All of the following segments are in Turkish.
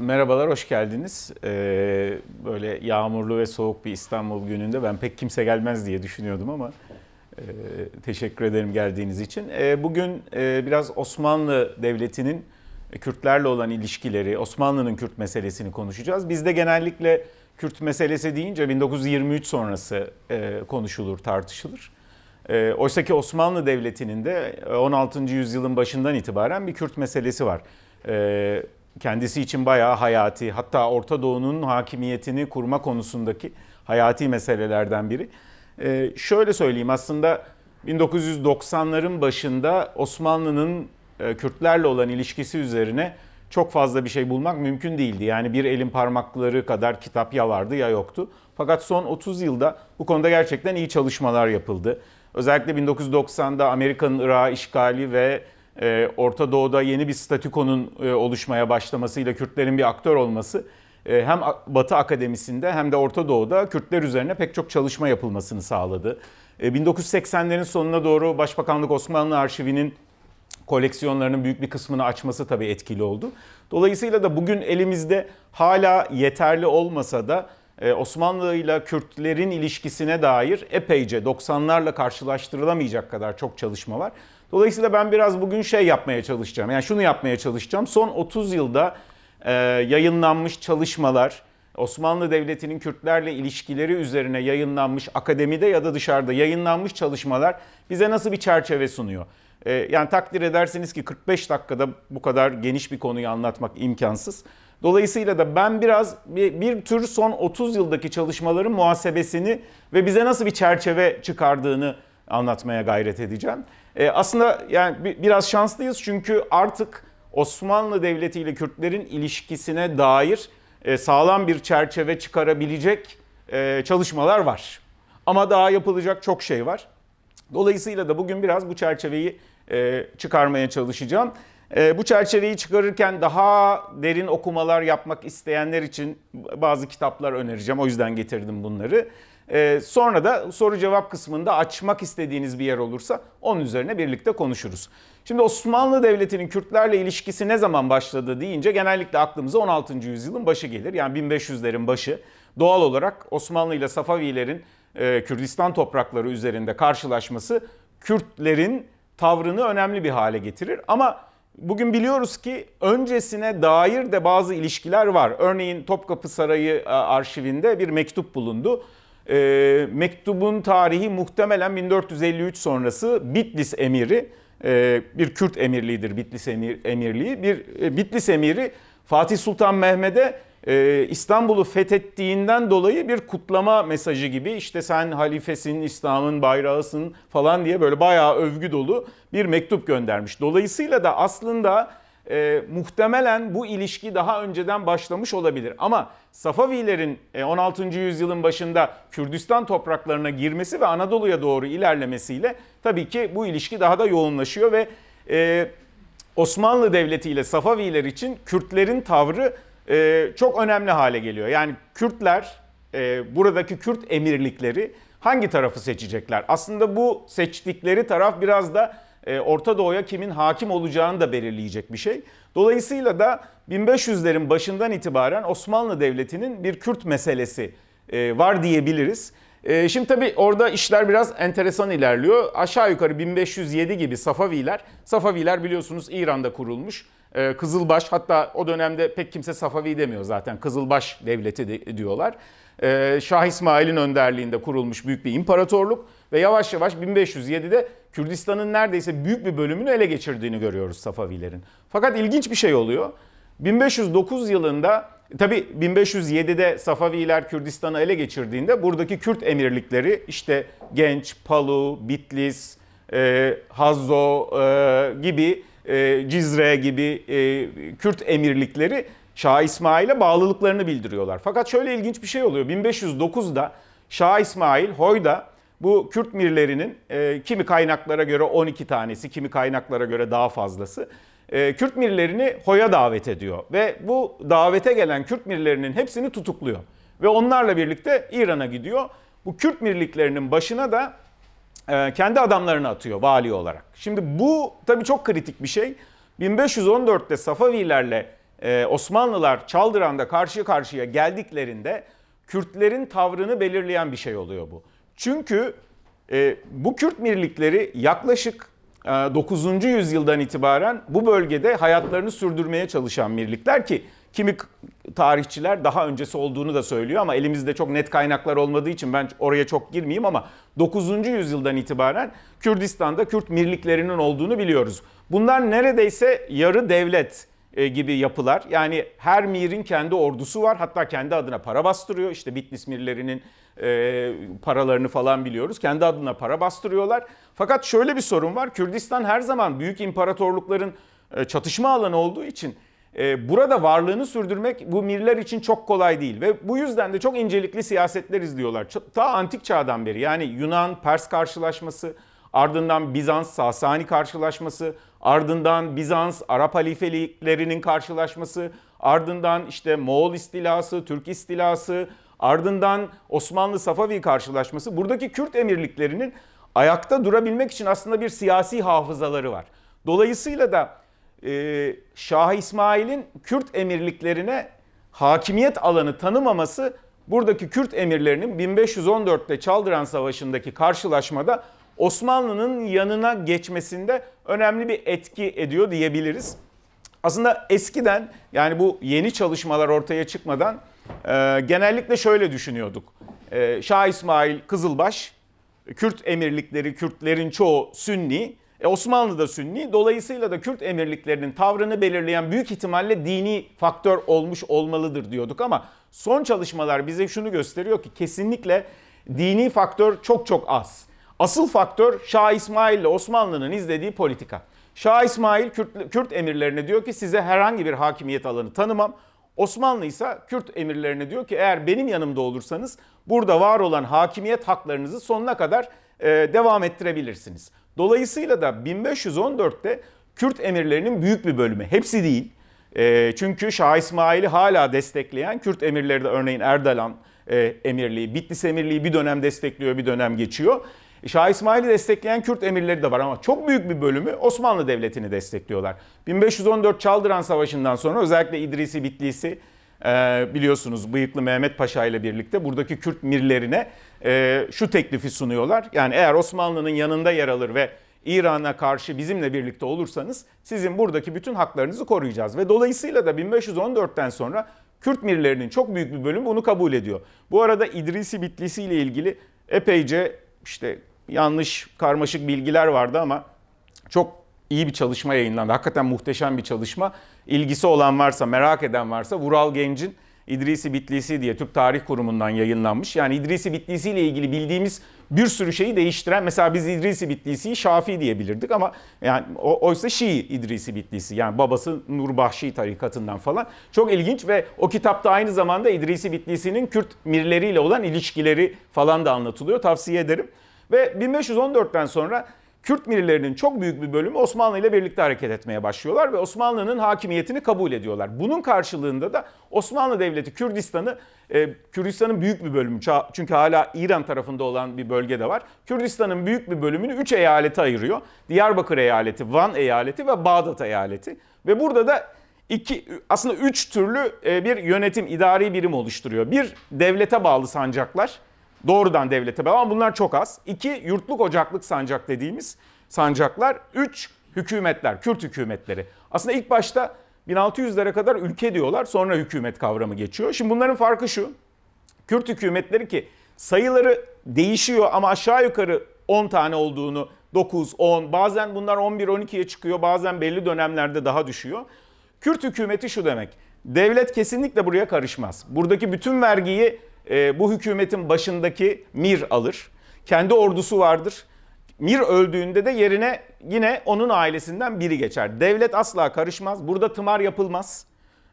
Merhabalar, hoş geldiniz. Ee, böyle yağmurlu ve soğuk bir İstanbul gününde ben pek kimse gelmez diye düşünüyordum ama e, teşekkür ederim geldiğiniz için. E, bugün e, biraz Osmanlı Devleti'nin Kürtlerle olan ilişkileri, Osmanlı'nın Kürt meselesini konuşacağız. Bizde genellikle Kürt meselesi deyince 1923 sonrası e, konuşulur, tartışılır. E, Oysa ki Osmanlı Devleti'nin de 16. E, yüzyılın başından itibaren bir Kürt meselesi var. E, kendisi için bayağı hayati hatta Orta Doğu'nun hakimiyetini kurma konusundaki hayati meselelerden biri. Ee, şöyle söyleyeyim aslında 1990'ların başında Osmanlı'nın e, Kürtlerle olan ilişkisi üzerine çok fazla bir şey bulmak mümkün değildi. Yani bir elin parmakları kadar kitap ya vardı ya yoktu. Fakat son 30 yılda bu konuda gerçekten iyi çalışmalar yapıldı. Özellikle 1990'da Amerika'nın Irak'a işgali ve ee, Orta Doğu'da yeni bir statükonun e, oluşmaya başlamasıyla Kürtlerin bir aktör olması e, hem Batı Akademisi'nde hem de Orta Doğu'da Kürtler üzerine pek çok çalışma yapılmasını sağladı. 1980'lerin e, sonuna doğru Başbakanlık Osmanlı Arşivi'nin koleksiyonlarının büyük bir kısmını açması tabii etkili oldu. Dolayısıyla da bugün elimizde hala yeterli olmasa da Osmanlı ile Kürtlerin ilişkisine dair epeyce 90'larla karşılaştırılamayacak kadar çok çalışma var. Dolayısıyla ben biraz bugün şey yapmaya çalışacağım. Yani şunu yapmaya çalışacağım. Son 30 yılda e, yayınlanmış çalışmalar, Osmanlı Devleti'nin Kürtlerle ilişkileri üzerine yayınlanmış akademide ya da dışarıda yayınlanmış çalışmalar bize nasıl bir çerçeve sunuyor? E, yani takdir edersiniz ki 45 dakikada bu kadar geniş bir konuyu anlatmak imkansız. Dolayısıyla da ben biraz bir, bir tür son 30 yıldaki çalışmaların muhasebesini ve bize nasıl bir çerçeve çıkardığını anlatmaya gayret edeceğim. E, aslında yani bi, biraz şanslıyız çünkü artık Osmanlı Devleti ile Kürtlerin ilişkisine dair e, sağlam bir çerçeve çıkarabilecek e, çalışmalar var. Ama daha yapılacak çok şey var. Dolayısıyla da bugün biraz bu çerçeveyi e, çıkarmaya çalışacağım. E, bu çerçeveyi çıkarırken daha derin okumalar yapmak isteyenler için bazı kitaplar önereceğim. O yüzden getirdim bunları. Ee, sonra da soru cevap kısmında açmak istediğiniz bir yer olursa onun üzerine birlikte konuşuruz. Şimdi Osmanlı Devleti'nin Kürtlerle ilişkisi ne zaman başladı deyince genellikle aklımıza 16. yüzyılın başı gelir. Yani 1500'lerin başı. Doğal olarak Osmanlı ile Safavilerin e, Kürdistan toprakları üzerinde karşılaşması Kürtlerin tavrını önemli bir hale getirir. Ama bugün biliyoruz ki öncesine dair de bazı ilişkiler var. Örneğin Topkapı Sarayı e, arşivinde bir mektup bulundu. E, mektubun tarihi muhtemelen 1453 sonrası Bitlis emiri, e, bir Kürt emirliğidir Bitlis emir, emirliği. Bir e, Bitlis emiri Fatih Sultan Mehmet'e e, İstanbul'u fethettiğinden dolayı bir kutlama mesajı gibi işte sen halifesin, İslam'ın bayrağısın falan diye böyle bayağı övgü dolu bir mektup göndermiş. Dolayısıyla da aslında e, muhtemelen bu ilişki daha önceden başlamış olabilir. Ama Safavilerin e, 16. yüzyılın başında Kürdistan topraklarına girmesi ve Anadolu'ya doğru ilerlemesiyle tabii ki bu ilişki daha da yoğunlaşıyor ve e, Osmanlı Devleti ile Safaviler için Kürtlerin tavrı e, çok önemli hale geliyor. Yani Kürtler, e, buradaki Kürt emirlikleri hangi tarafı seçecekler? Aslında bu seçtikleri taraf biraz da e, Orta Doğu'ya kimin hakim olacağını da belirleyecek bir şey. Dolayısıyla da 1500'lerin başından itibaren Osmanlı Devleti'nin bir Kürt meselesi e, var diyebiliriz. E, şimdi tabii orada işler biraz enteresan ilerliyor. Aşağı yukarı 1507 gibi Safaviler, Safaviler biliyorsunuz İran'da kurulmuş. Kızılbaş hatta o dönemde pek kimse Safavi demiyor zaten. Kızılbaş devleti diyorlar. Ee, Şah İsmail'in önderliğinde kurulmuş büyük bir imparatorluk ve yavaş yavaş 1507'de Kürdistan'ın neredeyse büyük bir bölümünü ele geçirdiğini görüyoruz Safavilerin. Fakat ilginç bir şey oluyor. 1509 yılında tabi 1507'de Safaviler Kürdistan'ı ele geçirdiğinde buradaki Kürt emirlikleri işte Genç, Palu, Bitlis, e, Hazzo e, gibi e, Cizre gibi e, Kürt emirlikleri Şah İsmail'e bağlılıklarını bildiriyorlar. Fakat şöyle ilginç bir şey oluyor. 1509'da Şah İsmail Hoy'da bu Kürt mirlerinin e, kimi kaynaklara göre 12 tanesi, kimi kaynaklara göre daha fazlası e, Kürt mirlerini Hoy'a davet ediyor. Ve bu davete gelen Kürt mirlerinin hepsini tutukluyor. Ve onlarla birlikte İran'a gidiyor. Bu Kürt mirliklerinin başına da e, kendi adamlarını atıyor vali olarak. Şimdi bu tabii çok kritik bir şey. 1514'te Safavilerle e, Osmanlılar Çaldıran'da karşı karşıya geldiklerinde Kürtlerin tavrını belirleyen bir şey oluyor bu. Çünkü e, bu Kürt mirlikleri yaklaşık 9. E, yüzyıldan itibaren bu bölgede hayatlarını sürdürmeye çalışan mirlikler ki kimi tarihçiler daha öncesi olduğunu da söylüyor ama elimizde çok net kaynaklar olmadığı için ben oraya çok girmeyeyim ama 9. yüzyıldan itibaren Kürdistan'da Kürt mirliklerinin olduğunu biliyoruz. Bunlar neredeyse yarı devlet e, gibi yapılar. Yani her mirin kendi ordusu var. Hatta kendi adına para bastırıyor. İşte Bitlis mirlerinin e, paralarını falan biliyoruz. Kendi adına para bastırıyorlar. Fakat şöyle bir sorun var. Kürdistan her zaman büyük imparatorlukların e, çatışma alanı olduğu için burada varlığını sürdürmek bu mirler için çok kolay değil. Ve bu yüzden de çok incelikli siyasetler izliyorlar. Ta antik çağdan beri yani Yunan-Pers karşılaşması, ardından Bizans-Sasani karşılaşması, ardından Bizans, Arap halifeliklerinin karşılaşması, ardından işte Moğol istilası, Türk istilası, ardından Osmanlı-Safavi karşılaşması. Buradaki Kürt emirliklerinin ayakta durabilmek için aslında bir siyasi hafızaları var. Dolayısıyla da e, Şah İsmail'in Kürt emirliklerine hakimiyet alanı tanımaması buradaki Kürt emirlerinin 1514'te Çaldıran Savaşı'ndaki karşılaşmada Osmanlı'nın yanına geçmesinde önemli bir etki ediyor diyebiliriz. Aslında eskiden yani bu yeni çalışmalar ortaya çıkmadan e, genellikle şöyle düşünüyorduk. E, Şah İsmail Kızılbaş, Kürt emirlikleri, Kürtlerin çoğu Sünni, e, Osmanlı da Sünni. Dolayısıyla da Kürt emirliklerinin tavrını belirleyen büyük ihtimalle dini faktör olmuş olmalıdır diyorduk ama son çalışmalar bize şunu gösteriyor ki kesinlikle dini faktör çok çok az. Asıl faktör Şah İsmail ile Osmanlı'nın izlediği politika. Şah İsmail Kürt, Kürt emirlerine diyor ki size herhangi bir hakimiyet alanı tanımam. Osmanlı ise Kürt emirlerine diyor ki eğer benim yanımda olursanız burada var olan hakimiyet haklarınızı sonuna kadar e, devam ettirebilirsiniz. Dolayısıyla da 1514'te Kürt emirlerinin büyük bir bölümü, hepsi değil. E, çünkü Şah İsmail'i hala destekleyen Kürt emirleri de örneğin Erdalan e, emirliği, Bitlis emirliği bir dönem destekliyor bir dönem geçiyor. Şah İsmail'i destekleyen Kürt emirleri de var ama çok büyük bir bölümü Osmanlı Devleti'ni destekliyorlar. 1514 Çaldıran Savaşı'ndan sonra özellikle İdrisi Bitlisi e, biliyorsunuz Bıyıklı Mehmet Paşa ile birlikte buradaki Kürt mirlerine e, şu teklifi sunuyorlar. Yani eğer Osmanlı'nın yanında yer alır ve İran'a karşı bizimle birlikte olursanız sizin buradaki bütün haklarınızı koruyacağız. Ve dolayısıyla da 1514'ten sonra Kürt mirlerinin çok büyük bir bölümü bunu kabul ediyor. Bu arada İdrisi Bitlisi ile ilgili epeyce işte yanlış, karmaşık bilgiler vardı ama çok iyi bir çalışma yayınlandı. Hakikaten muhteşem bir çalışma. İlgisi olan varsa, merak eden varsa Vural Genç'in İdrisi Bitlisi diye Türk Tarih Kurumu'ndan yayınlanmış. Yani İdrisi Bitlisi ile ilgili bildiğimiz bir sürü şeyi değiştiren mesela biz İdrisi Bitlisi'yi Şafii diyebilirdik ama yani o, oysa Şii İdrisi Bitlisi yani babası Nurbahşi tarikatından falan çok ilginç ve o kitapta aynı zamanda İdrisi Bitlisi'nin Kürt mirleriyle olan ilişkileri falan da anlatılıyor. Tavsiye ederim. Ve 1514'ten sonra Kürt millilerinin çok büyük bir bölümü Osmanlı ile birlikte hareket etmeye başlıyorlar ve Osmanlı'nın hakimiyetini kabul ediyorlar. Bunun karşılığında da Osmanlı Devleti Kürdistan'ı, e, Kürdistan'ın büyük bir bölümü çünkü hala İran tarafında olan bir bölge de var. Kürdistan'ın büyük bir bölümünü 3 eyalete ayırıyor. Diyarbakır eyaleti, Van eyaleti ve Bağdat eyaleti. Ve burada da iki aslında üç türlü e, bir yönetim, idari birim oluşturuyor. Bir devlete bağlı sancaklar, doğrudan devlete bağlı ama bunlar çok az. İki, yurtluk ocaklık sancak dediğimiz sancaklar. Üç, hükümetler, Kürt hükümetleri. Aslında ilk başta 1600'lere kadar ülke diyorlar sonra hükümet kavramı geçiyor. Şimdi bunların farkı şu. Kürt hükümetleri ki sayıları değişiyor ama aşağı yukarı 10 tane olduğunu 9, 10 bazen bunlar 11, 12'ye çıkıyor bazen belli dönemlerde daha düşüyor. Kürt hükümeti şu demek devlet kesinlikle buraya karışmaz. Buradaki bütün vergiyi e, bu hükümetin başındaki Mir alır. Kendi ordusu vardır. Mir öldüğünde de yerine yine onun ailesinden biri geçer. Devlet asla karışmaz. Burada tımar yapılmaz.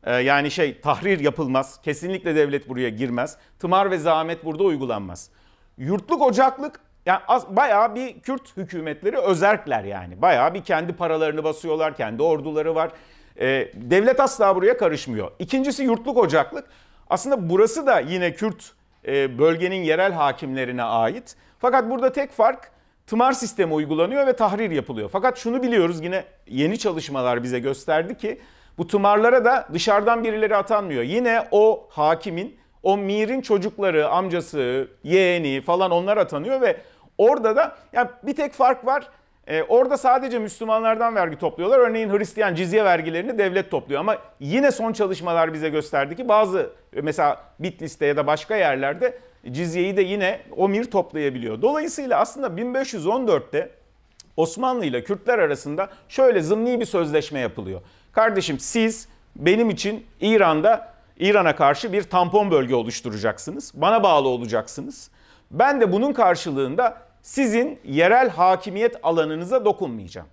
E, yani şey tahrir yapılmaz. Kesinlikle devlet buraya girmez. Tımar ve zahmet burada uygulanmaz. Yurtluk ocaklık yani az, bayağı bir Kürt hükümetleri özerkler yani. Bayağı bir kendi paralarını basıyorlar, kendi orduları var. Ee, devlet asla buraya karışmıyor. İkincisi yurtluk ocaklık. Aslında burası da yine Kürt e, bölgenin yerel hakimlerine ait. Fakat burada tek fark tımar sistemi uygulanıyor ve tahrir yapılıyor. Fakat şunu biliyoruz yine yeni çalışmalar bize gösterdi ki bu tımarlara da dışarıdan birileri atanmıyor. Yine o hakimin, o mirin çocukları, amcası, yeğeni falan onlar atanıyor ve orada da yani bir tek fark var. E, orada sadece Müslümanlardan vergi topluyorlar. Örneğin Hristiyan cizye vergilerini devlet topluyor. Ama yine son çalışmalar bize gösterdi ki bazı mesela Bitlis'te ya da başka yerlerde cizyeyi de yine Omir toplayabiliyor. Dolayısıyla aslında 1514'te Osmanlı ile Kürtler arasında şöyle zımni bir sözleşme yapılıyor. Kardeşim siz benim için İran'da İran'a karşı bir tampon bölge oluşturacaksınız. Bana bağlı olacaksınız. Ben de bunun karşılığında sizin yerel hakimiyet alanınıza dokunmayacağım.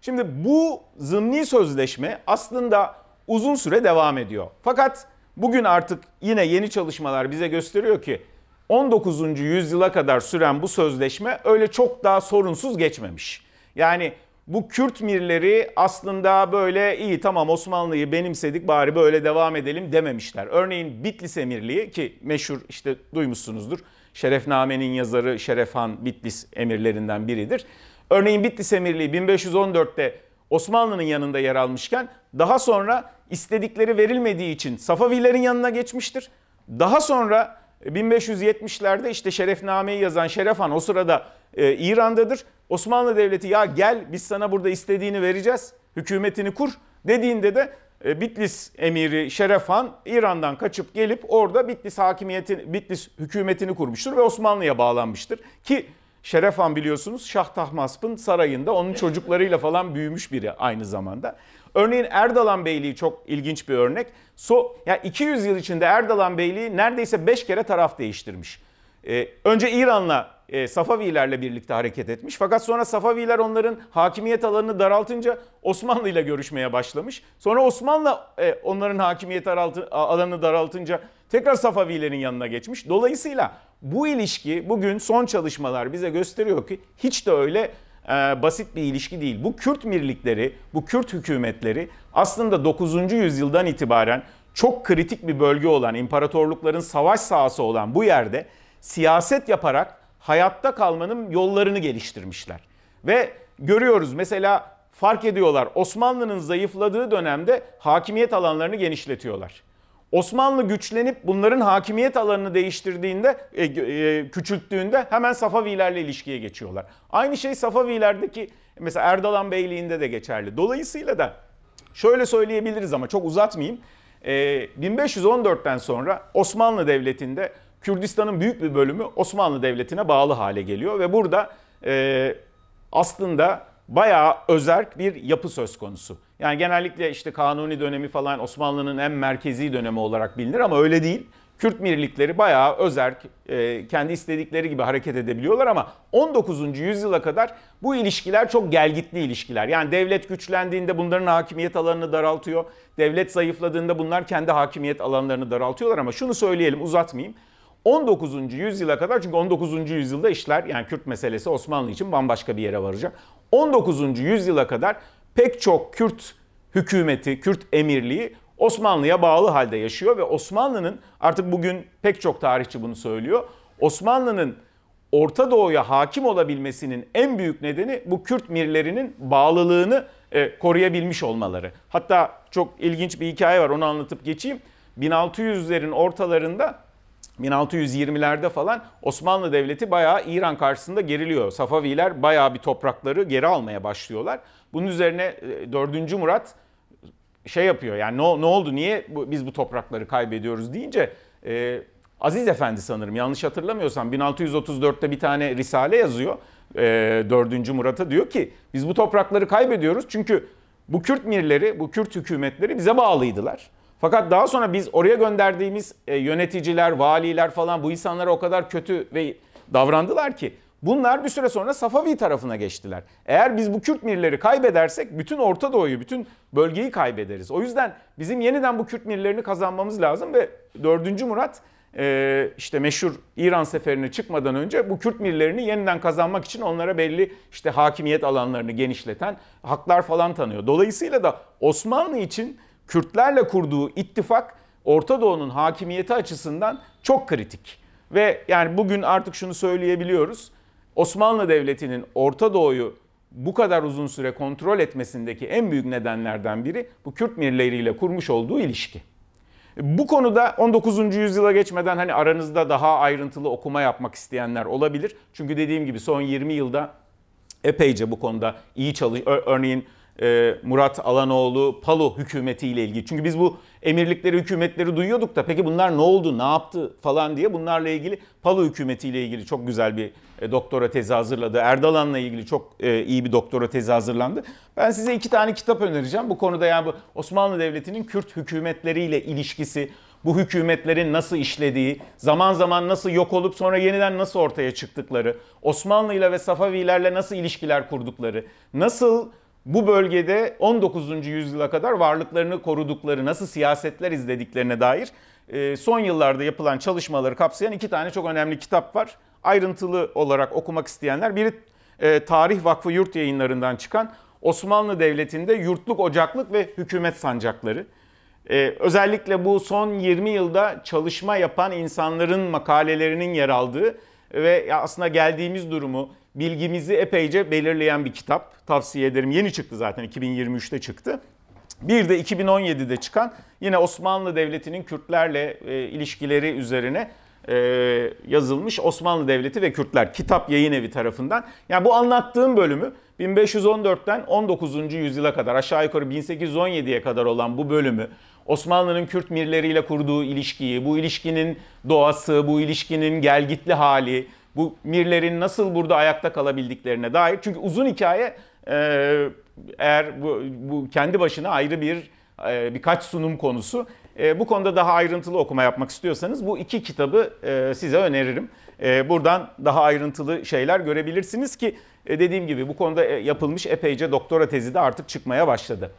Şimdi bu zımni sözleşme aslında uzun süre devam ediyor. Fakat bugün artık yine yeni çalışmalar bize gösteriyor ki 19. yüzyıla kadar süren bu sözleşme öyle çok daha sorunsuz geçmemiş. Yani bu Kürt mirleri aslında böyle iyi tamam Osmanlı'yı benimsedik bari böyle devam edelim dememişler. Örneğin Bitlis emirliği ki meşhur işte duymuşsunuzdur. Şerefnamenin yazarı Şeref Bitlis emirlerinden biridir. Örneğin Bitlis emirliği 1514'te Osmanlı'nın yanında yer almışken daha sonra istedikleri verilmediği için Safavilerin yanına geçmiştir. Daha sonra 1570'lerde e, işte Şerefname'yi yazan Şeref o sırada e, İran'dadır. Osmanlı Devleti ya gel biz sana burada istediğini vereceğiz, hükümetini kur dediğinde de e, Bitlis emiri Şeref Han İran'dan kaçıp gelip orada Bitlis hakimiyeti Bitlis hükümetini kurmuştur ve Osmanlı'ya bağlanmıştır ki Şeref Han biliyorsunuz Şah Tahmasp'ın sarayında onun çocuklarıyla falan büyümüş biri aynı zamanda. Örneğin Erdalan Beyliği çok ilginç bir örnek. So, yani 200 yıl içinde Erdalan Beyliği neredeyse 5 kere taraf değiştirmiş. Ee, önce İran'la e, Safavilerle birlikte hareket etmiş. Fakat sonra Safaviler onların hakimiyet alanını daraltınca Osmanlı ile görüşmeye başlamış. Sonra Osmanlı e, onların hakimiyet araltı, alanını daraltınca tekrar Safavilerin yanına geçmiş. Dolayısıyla bu ilişki bugün son çalışmalar bize gösteriyor ki hiç de öyle e, basit bir ilişki değil. Bu Kürt mirlikleri, bu Kürt hükümetleri aslında 9. yüzyıldan itibaren çok kritik bir bölge olan imparatorlukların savaş sahası olan bu yerde siyaset yaparak hayatta kalmanın yollarını geliştirmişler. Ve görüyoruz mesela fark ediyorlar. Osmanlı'nın zayıfladığı dönemde hakimiyet alanlarını genişletiyorlar. Osmanlı güçlenip bunların hakimiyet alanını değiştirdiğinde, e, e, küçülttüğünde hemen Safavilerle ilişkiye geçiyorlar. Aynı şey Safavilerdeki mesela Erdalan Beyliği'nde de geçerli. Dolayısıyla da şöyle söyleyebiliriz ama çok uzatmayayım. E, 1514'ten sonra Osmanlı Devleti'nde Kürdistan'ın büyük bir bölümü Osmanlı Devleti'ne bağlı hale geliyor ve burada e, aslında bayağı özerk bir yapı söz konusu. Yani genellikle işte Kanuni dönemi falan Osmanlı'nın en merkezi dönemi olarak bilinir ama öyle değil. Kürt mirlikleri bayağı özerk, e, kendi istedikleri gibi hareket edebiliyorlar ama 19. yüzyıla kadar bu ilişkiler çok gelgitli ilişkiler. Yani devlet güçlendiğinde bunların hakimiyet alanını daraltıyor. Devlet zayıfladığında bunlar kendi hakimiyet alanlarını daraltıyorlar ama şunu söyleyelim uzatmayayım. 19. yüzyıla kadar çünkü 19. yüzyılda işler yani Kürt meselesi Osmanlı için bambaşka bir yere varacak. 19. yüzyıla kadar pek çok Kürt hükümeti, Kürt emirliği Osmanlı'ya bağlı halde yaşıyor ve Osmanlı'nın artık bugün pek çok tarihçi bunu söylüyor. Osmanlı'nın Orta Doğu'ya hakim olabilmesinin en büyük nedeni bu Kürt mirlerinin bağlılığını e, koruyabilmiş olmaları. Hatta çok ilginç bir hikaye var onu anlatıp geçeyim. 1600'lerin ortalarında 1620'lerde falan Osmanlı Devleti bayağı İran karşısında geriliyor. Safaviler bayağı bir toprakları geri almaya başlıyorlar. Bunun üzerine 4. E, Murat şey yapıyor yani ne, ne oldu niye bu, biz bu toprakları kaybediyoruz deyince e, Aziz Efendi sanırım yanlış hatırlamıyorsam 1634'te bir tane risale yazıyor e, 4. Murat'a diyor ki biz bu toprakları kaybediyoruz çünkü bu Kürt mirleri bu Kürt hükümetleri bize bağlıydılar. Fakat daha sonra biz oraya gönderdiğimiz e, yöneticiler, valiler falan bu insanlara o kadar kötü ve davrandılar ki bunlar bir süre sonra Safavi tarafına geçtiler. Eğer biz bu Kürt mirleri kaybedersek bütün Orta Doğu'yu, bütün bölgeyi kaybederiz. O yüzden bizim yeniden bu Kürt mirlerini kazanmamız lazım ve 4. Murat e, işte meşhur İran seferine çıkmadan önce bu Kürt millerini yeniden kazanmak için onlara belli işte hakimiyet alanlarını genişleten haklar falan tanıyor. Dolayısıyla da Osmanlı için Kürtlerle kurduğu ittifak Orta Doğu'nun hakimiyeti açısından çok kritik. Ve yani bugün artık şunu söyleyebiliyoruz. Osmanlı Devleti'nin Orta Doğu'yu bu kadar uzun süre kontrol etmesindeki en büyük nedenlerden biri bu Kürt milleriyle kurmuş olduğu ilişki. Bu konuda 19. yüzyıla geçmeden hani aranızda daha ayrıntılı okuma yapmak isteyenler olabilir. Çünkü dediğim gibi son 20 yılda epeyce bu konuda iyi çalış örneğin e, Murat Alanoğlu Palo hükümetiyle ilgili. Çünkü biz bu emirlikleri, hükümetleri duyuyorduk da peki bunlar ne oldu, ne yaptı falan diye bunlarla ilgili Palo hükümetiyle ilgili çok güzel bir e, doktora tezi hazırladı. Erdalan'la ilgili çok e, iyi bir doktora tezi hazırlandı. Ben size iki tane kitap önereceğim. Bu konuda yani bu Osmanlı Devleti'nin Kürt hükümetleriyle ilişkisi, bu hükümetlerin nasıl işlediği, zaman zaman nasıl yok olup sonra yeniden nasıl ortaya çıktıkları, Osmanlı ile ve Safavilerle nasıl ilişkiler kurdukları, nasıl bu bölgede 19. yüzyıla kadar varlıklarını korudukları, nasıl siyasetler izlediklerine dair e, son yıllarda yapılan çalışmaları kapsayan iki tane çok önemli kitap var. Ayrıntılı olarak okumak isteyenler biri e, Tarih Vakfı Yurt Yayınları'ndan çıkan Osmanlı Devleti'nde yurtluk, ocaklık ve hükümet sancakları. E, özellikle bu son 20 yılda çalışma yapan insanların makalelerinin yer aldığı ve aslında geldiğimiz durumu bilgimizi epeyce belirleyen bir kitap. Tavsiye ederim. Yeni çıktı zaten 2023'te çıktı. Bir de 2017'de çıkan yine Osmanlı Devleti'nin Kürtlerle e, ilişkileri üzerine e, yazılmış Osmanlı Devleti ve Kürtler kitap yayın evi tarafından. Yani bu anlattığım bölümü 1514'ten 19. yüzyıla kadar aşağı yukarı 1817'ye kadar olan bu bölümü Osmanlı'nın Kürt mirleriyle kurduğu ilişkiyi, bu ilişkinin doğası, bu ilişkinin gelgitli hali, bu mirlerin nasıl burada ayakta kalabildiklerine dair. Çünkü uzun hikaye e, eğer bu, bu kendi başına ayrı bir e, birkaç sunum konusu. E, bu konuda daha ayrıntılı okuma yapmak istiyorsanız bu iki kitabı e, size öneririm. E, buradan daha ayrıntılı şeyler görebilirsiniz ki e, dediğim gibi bu konuda e, yapılmış epeyce doktora tezi de artık çıkmaya başladı.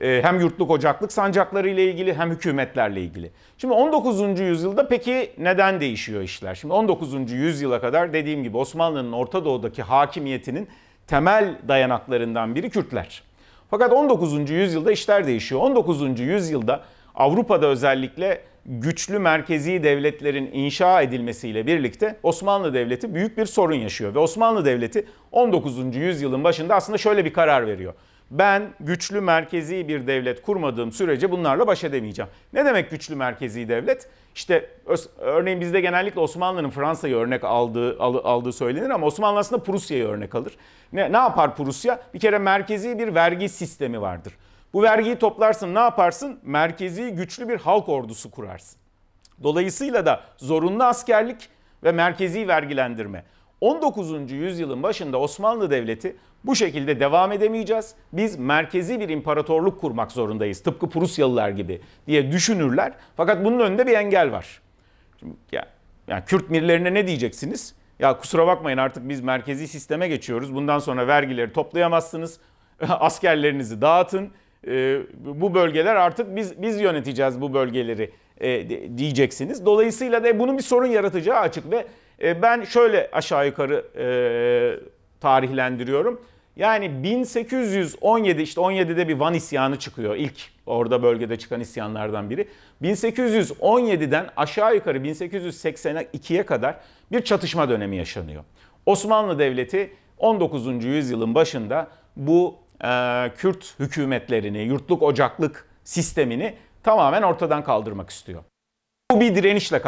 Ee, hem yurtluk ocaklık sancakları ile ilgili hem hükümetlerle ilgili. Şimdi 19. yüzyılda peki neden değişiyor işler? Şimdi 19. yüzyıla kadar dediğim gibi Osmanlı'nın Orta Doğu'daki hakimiyetinin temel dayanaklarından biri Kürtler. Fakat 19. yüzyılda işler değişiyor. 19. yüzyılda Avrupa'da özellikle güçlü merkezi devletlerin inşa edilmesiyle birlikte Osmanlı Devleti büyük bir sorun yaşıyor ve Osmanlı Devleti 19. yüzyılın başında aslında şöyle bir karar veriyor ben güçlü merkezi bir devlet kurmadığım sürece bunlarla baş edemeyeceğim. Ne demek güçlü merkezi devlet? İşte örneğin bizde genellikle Osmanlı'nın Fransa'yı örnek aldığı aldığı söylenir ama Osmanlı aslında Prusya'yı örnek alır. Ne, ne yapar Prusya? Bir kere merkezi bir vergi sistemi vardır. Bu vergiyi toplarsın ne yaparsın? Merkezi güçlü bir halk ordusu kurarsın. Dolayısıyla da zorunlu askerlik ve merkezi vergilendirme. 19. yüzyılın başında Osmanlı Devleti bu şekilde devam edemeyeceğiz. Biz merkezi bir imparatorluk kurmak zorundayız. Tıpkı Prusyalılar gibi diye düşünürler. Fakat bunun önünde bir engel var. Şimdi ya, yani Kürt mirlerine ne diyeceksiniz? Ya kusura bakmayın artık biz merkezi sisteme geçiyoruz. Bundan sonra vergileri toplayamazsınız. Askerlerinizi dağıtın. E, bu bölgeler artık biz biz yöneteceğiz bu bölgeleri e, diyeceksiniz. Dolayısıyla da bunun bir sorun yaratacağı açık ve e, ben şöyle aşağı yukarı e, tarihlendiriyorum. Yani 1817 işte 17'de bir Van isyanı çıkıyor. ilk orada bölgede çıkan isyanlardan biri. 1817'den aşağı yukarı 1882'ye kadar bir çatışma dönemi yaşanıyor. Osmanlı Devleti 19. yüzyılın başında bu e, Kürt hükümetlerini, yurtluk ocaklık sistemini tamamen ortadan kaldırmak istiyor. Bu bir direnişle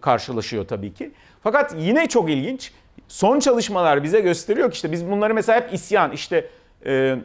karşılaşıyor tabii ki. Fakat yine çok ilginç. Son çalışmalar bize gösteriyor ki işte biz bunları mesela hep isyan işte e,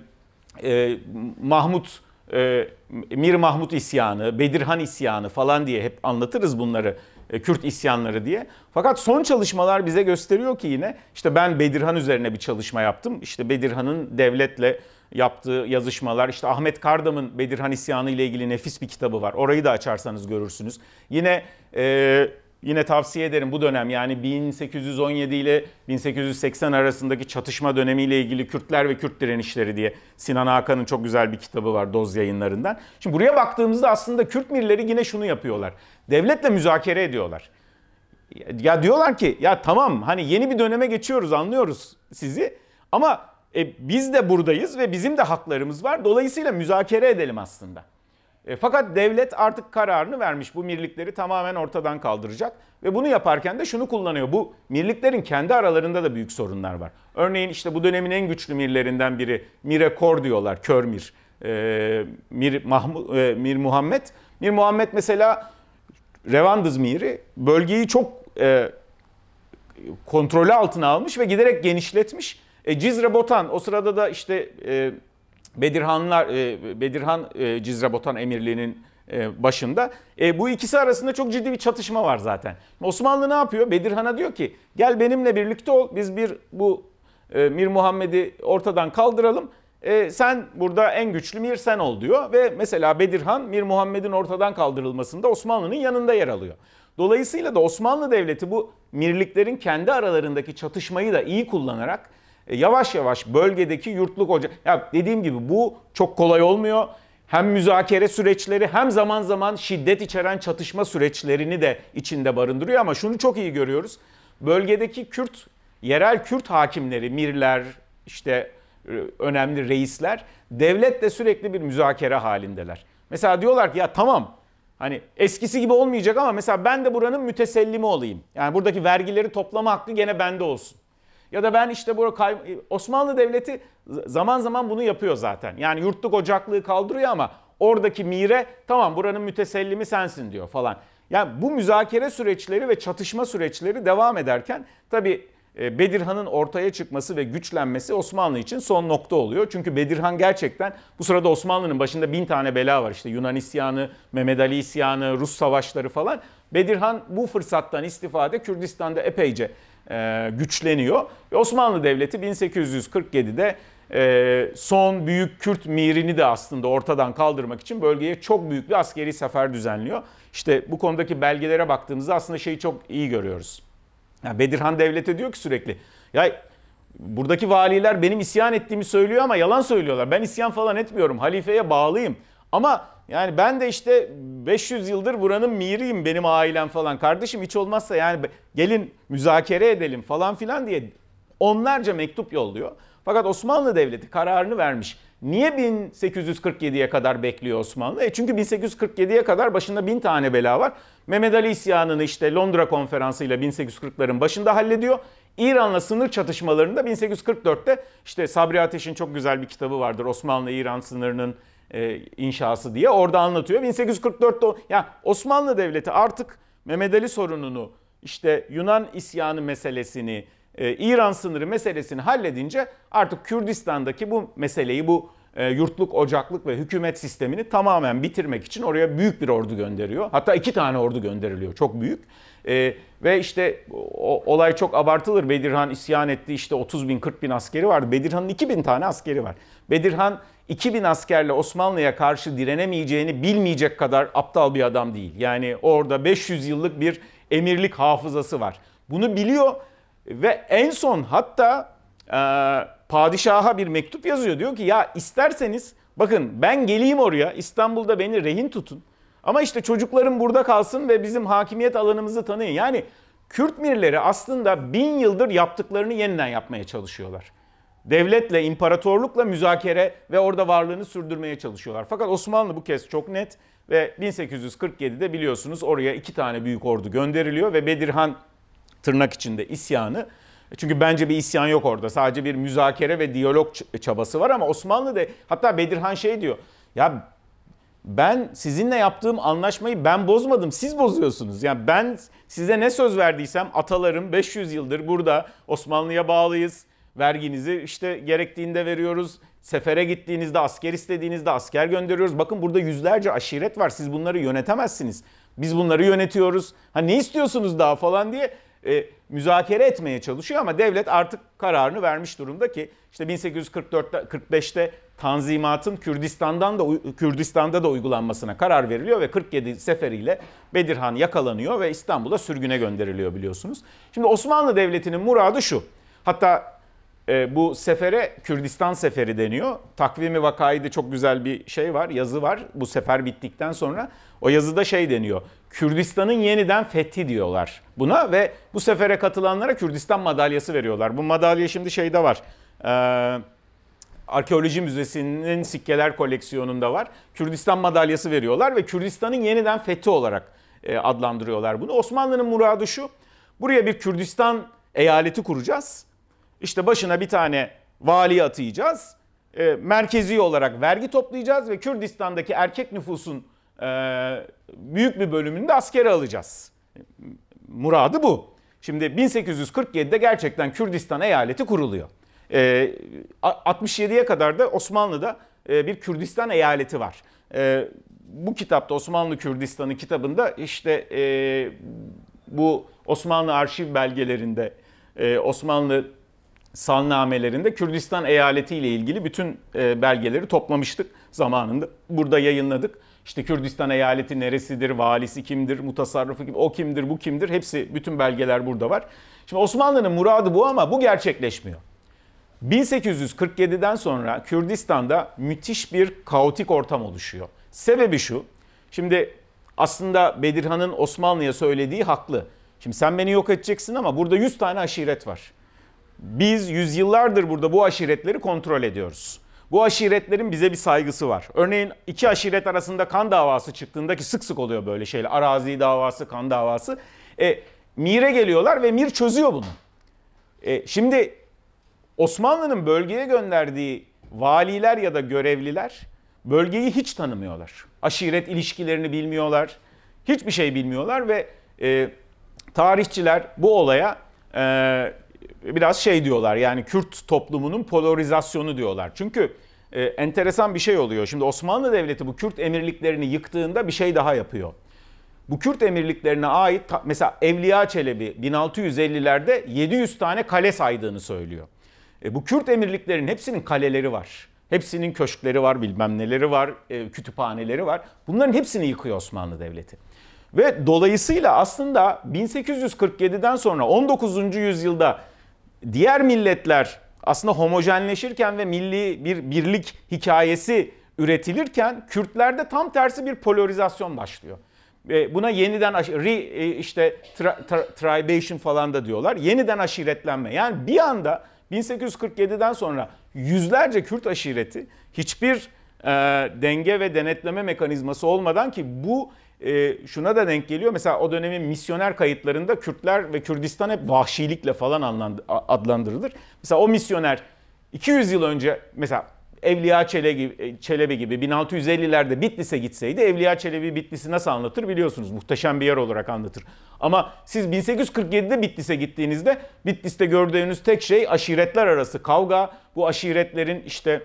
e, Mahmut e, Mir Mahmut isyanı, Bedirhan isyanı falan diye hep anlatırız bunları. E, Kürt isyanları diye. Fakat son çalışmalar bize gösteriyor ki yine işte ben Bedirhan üzerine bir çalışma yaptım. İşte Bedirhan'ın devletle yaptığı yazışmalar, işte Ahmet Kardam'ın Bedirhan isyanı ile ilgili nefis bir kitabı var. Orayı da açarsanız görürsünüz. Yine e, Yine tavsiye ederim bu dönem yani 1817 ile 1880 arasındaki çatışma dönemiyle ilgili Kürtler ve Kürt direnişleri diye Sinan Hakan'ın çok güzel bir kitabı var Doz yayınlarından. Şimdi buraya baktığımızda aslında Kürt mirleri yine şunu yapıyorlar. Devletle müzakere ediyorlar. Ya diyorlar ki ya tamam hani yeni bir döneme geçiyoruz anlıyoruz sizi ama e, biz de buradayız ve bizim de haklarımız var. Dolayısıyla müzakere edelim aslında. E, fakat devlet artık kararını vermiş. Bu mirlikleri tamamen ortadan kaldıracak. Ve bunu yaparken de şunu kullanıyor. Bu mirliklerin kendi aralarında da büyük sorunlar var. Örneğin işte bu dönemin en güçlü mirlerinden biri Mire diyorlar. Kör Mir. E, Mir, Mahmud, e, Mir Muhammed. Mir Muhammed mesela Revandız Mir'i bölgeyi çok e, kontrolü altına almış ve giderek genişletmiş. E, Cizre Botan o sırada da işte... E, Bedirhanlar, e, Bedirhan e, Cizrebotan Emirliği'nin e, başında. E, bu ikisi arasında çok ciddi bir çatışma var zaten. Osmanlı ne yapıyor? Bedirhan'a diyor ki gel benimle birlikte ol. Biz bir bu e, Mir Muhammed'i ortadan kaldıralım. E, sen burada en güçlü Mir sen ol diyor. Ve mesela Bedirhan Mir Muhammed'in ortadan kaldırılmasında Osmanlı'nın yanında yer alıyor. Dolayısıyla da Osmanlı Devleti bu Mirliklerin kendi aralarındaki çatışmayı da iyi kullanarak e, yavaş yavaş bölgedeki yurtluk hoca ya dediğim gibi bu çok kolay olmuyor. Hem müzakere süreçleri hem zaman zaman şiddet içeren çatışma süreçlerini de içinde barındırıyor ama şunu çok iyi görüyoruz. Bölgedeki Kürt, yerel Kürt hakimleri, mirler, işte e, önemli reisler devletle sürekli bir müzakere halindeler. Mesela diyorlar ki ya tamam Hani eskisi gibi olmayacak ama mesela ben de buranın mütesellimi olayım. Yani buradaki vergileri toplama hakkı gene bende olsun. Ya da ben işte bu Osmanlı Devleti zaman zaman bunu yapıyor zaten. Yani yurtluk ocaklığı kaldırıyor ama oradaki mire tamam buranın mütesellimi sensin diyor falan. Yani bu müzakere süreçleri ve çatışma süreçleri devam ederken tabii e, Bedirhan'ın ortaya çıkması ve güçlenmesi Osmanlı için son nokta oluyor. Çünkü Bedirhan gerçekten bu sırada Osmanlı'nın başında bin tane bela var. İşte Yunan isyanı, Mehmet Ali isyanı, Rus savaşları falan. Bedirhan bu fırsattan istifade Kürdistan'da epeyce e, güçleniyor. Osmanlı Devleti 1847'de e, son büyük Kürt mirini de aslında ortadan kaldırmak için bölgeye çok büyük bir askeri sefer düzenliyor. İşte bu konudaki belgelere baktığımızda aslında şeyi çok iyi görüyoruz. Yani Bedirhan Devleti diyor ki sürekli ya buradaki valiler benim isyan ettiğimi söylüyor ama yalan söylüyorlar. Ben isyan falan etmiyorum. Halifeye bağlıyım. Ama yani ben de işte 500 yıldır buranın miriyim benim ailem falan. Kardeşim hiç olmazsa yani gelin müzakere edelim falan filan diye onlarca mektup yolluyor. Fakat Osmanlı Devleti kararını vermiş. Niye 1847'ye kadar bekliyor Osmanlı? E çünkü 1847'ye kadar başında bin tane bela var. Mehmet Ali isyanını işte Londra konferansı ile 1840'ların başında hallediyor. İran'la sınır çatışmalarında 1844'te işte Sabri Ateş'in çok güzel bir kitabı vardır. Osmanlı-İran sınırının e, inşası diye orada anlatıyor. 1844'te ya Osmanlı Devleti artık Mehmet Ali sorununu işte Yunan isyanı meselesini, e, İran sınırı meselesini halledince artık Kürdistan'daki bu meseleyi bu e, yurtluk, ocaklık ve hükümet sistemini tamamen bitirmek için oraya büyük bir ordu gönderiyor. Hatta iki tane ordu gönderiliyor. Çok büyük. E, ve işte o, olay çok abartılır. Bedirhan isyan etti. işte 30 bin, 40 bin askeri vardı. Bedirhan'ın 2 bin tane askeri var. Bedirhan 2000 askerle Osmanlı'ya karşı direnemeyeceğini bilmeyecek kadar aptal bir adam değil. Yani orada 500 yıllık bir emirlik hafızası var. Bunu biliyor ve en son hatta e, padişaha bir mektup yazıyor. Diyor ki ya isterseniz bakın ben geleyim oraya İstanbul'da beni rehin tutun. Ama işte çocuklarım burada kalsın ve bizim hakimiyet alanımızı tanıyın. Yani Kürt mirleri aslında bin yıldır yaptıklarını yeniden yapmaya çalışıyorlar devletle, imparatorlukla müzakere ve orada varlığını sürdürmeye çalışıyorlar. Fakat Osmanlı bu kez çok net ve 1847'de biliyorsunuz oraya iki tane büyük ordu gönderiliyor ve Bedirhan tırnak içinde isyanı çünkü bence bir isyan yok orada. Sadece bir müzakere ve diyalog çabası var ama Osmanlı da hatta Bedirhan şey diyor. Ya ben sizinle yaptığım anlaşmayı ben bozmadım. Siz bozuyorsunuz. Yani ben size ne söz verdiysem atalarım 500 yıldır burada Osmanlı'ya bağlıyız. Verginizi işte gerektiğinde veriyoruz. Sefere gittiğinizde, asker istediğinizde asker gönderiyoruz. Bakın burada yüzlerce aşiret var. Siz bunları yönetemezsiniz. Biz bunları yönetiyoruz. Ha ne istiyorsunuz daha falan diye e, müzakere etmeye çalışıyor ama devlet artık kararını vermiş durumda ki işte 1844'te 45'te Tanzimat'ın Kürdistan'dan da Kürdistan'da da uygulanmasına karar veriliyor ve 47 seferiyle Bedirhan yakalanıyor ve İstanbul'a sürgüne gönderiliyor biliyorsunuz. Şimdi Osmanlı Devleti'nin muradı şu. Hatta e, bu sefere Kürdistan seferi deniyor. Takvimi Vakai'de çok güzel bir şey var, yazı var. Bu sefer bittikten sonra o yazıda şey deniyor. Kürdistan'ın yeniden fethi diyorlar buna ve bu sefere katılanlara Kürdistan madalyası veriyorlar. Bu madalya şimdi şeyde var. Ee, Arkeoloji Müzesi'nin sikkeler koleksiyonunda var. Kürdistan madalyası veriyorlar ve Kürdistan'ın yeniden fethi olarak e, adlandırıyorlar bunu. Osmanlı'nın muradı şu. Buraya bir Kürdistan eyaleti kuracağız işte başına bir tane vali atayacağız. E, merkezi olarak vergi toplayacağız ve Kürdistan'daki erkek nüfusun e, büyük bir bölümünü de askere alacağız. Muradı bu. Şimdi 1847'de gerçekten Kürdistan eyaleti kuruluyor. E, 67'ye kadar da Osmanlı'da e, bir Kürdistan eyaleti var. E, bu kitapta Osmanlı Kürdistan'ı kitabında işte e, bu Osmanlı arşiv belgelerinde e, Osmanlı salnamelerinde Kürdistan eyaleti ile ilgili bütün e, belgeleri toplamıştık zamanında. Burada yayınladık. İşte Kürdistan eyaleti neresidir, valisi kimdir, mutasarrıfı kim, o kimdir, bu kimdir hepsi bütün belgeler burada var. Şimdi Osmanlı'nın muradı bu ama bu gerçekleşmiyor. 1847'den sonra Kürdistan'da müthiş bir kaotik ortam oluşuyor. Sebebi şu. Şimdi aslında Bedirhan'ın Osmanlı'ya söylediği haklı. Şimdi sen beni yok edeceksin ama burada 100 tane aşiret var. Biz yüzyıllardır burada bu aşiretleri kontrol ediyoruz. Bu aşiretlerin bize bir saygısı var. Örneğin iki aşiret arasında kan davası çıktığında ki sık sık oluyor böyle şeyler. Arazi davası, kan davası. E, Mir'e geliyorlar ve Mir çözüyor bunu. E, şimdi Osmanlı'nın bölgeye gönderdiği valiler ya da görevliler bölgeyi hiç tanımıyorlar. Aşiret ilişkilerini bilmiyorlar. Hiçbir şey bilmiyorlar ve e, tarihçiler bu olaya e, biraz şey diyorlar yani Kürt toplumunun polarizasyonu diyorlar. Çünkü e, enteresan bir şey oluyor. Şimdi Osmanlı Devleti bu Kürt emirliklerini yıktığında bir şey daha yapıyor. Bu Kürt emirliklerine ait mesela Evliya Çelebi 1650'lerde 700 tane kale saydığını söylüyor. E, bu Kürt emirliklerin hepsinin kaleleri var. Hepsinin köşkleri var, bilmem neleri var, e, kütüphaneleri var. Bunların hepsini yıkıyor Osmanlı Devleti. Ve dolayısıyla aslında 1847'den sonra 19. yüzyılda diğer milletler aslında homojenleşirken ve milli bir birlik hikayesi üretilirken Kürtlerde tam tersi bir polarizasyon başlıyor. E, buna yeniden re, e, işte tra, tra, tribation falan da diyorlar. Yeniden aşiretlenme. Yani bir anda 1847'den sonra yüzlerce Kürt aşireti hiçbir e, denge ve denetleme mekanizması olmadan ki bu e, şuna da denk geliyor. Mesela o dönemin misyoner kayıtlarında Kürtler ve Kürdistan hep vahşilikle falan adlandırılır. Mesela o misyoner 200 yıl önce mesela Evliya Çelebi, e, Çelebi gibi 1650'lerde Bitlis'e gitseydi Evliya Çelebi Bitlis'i nasıl anlatır biliyorsunuz. Muhteşem bir yer olarak anlatır. Ama siz 1847'de Bitlis'e gittiğinizde Bitlis'te gördüğünüz tek şey aşiretler arası kavga. Bu aşiretlerin işte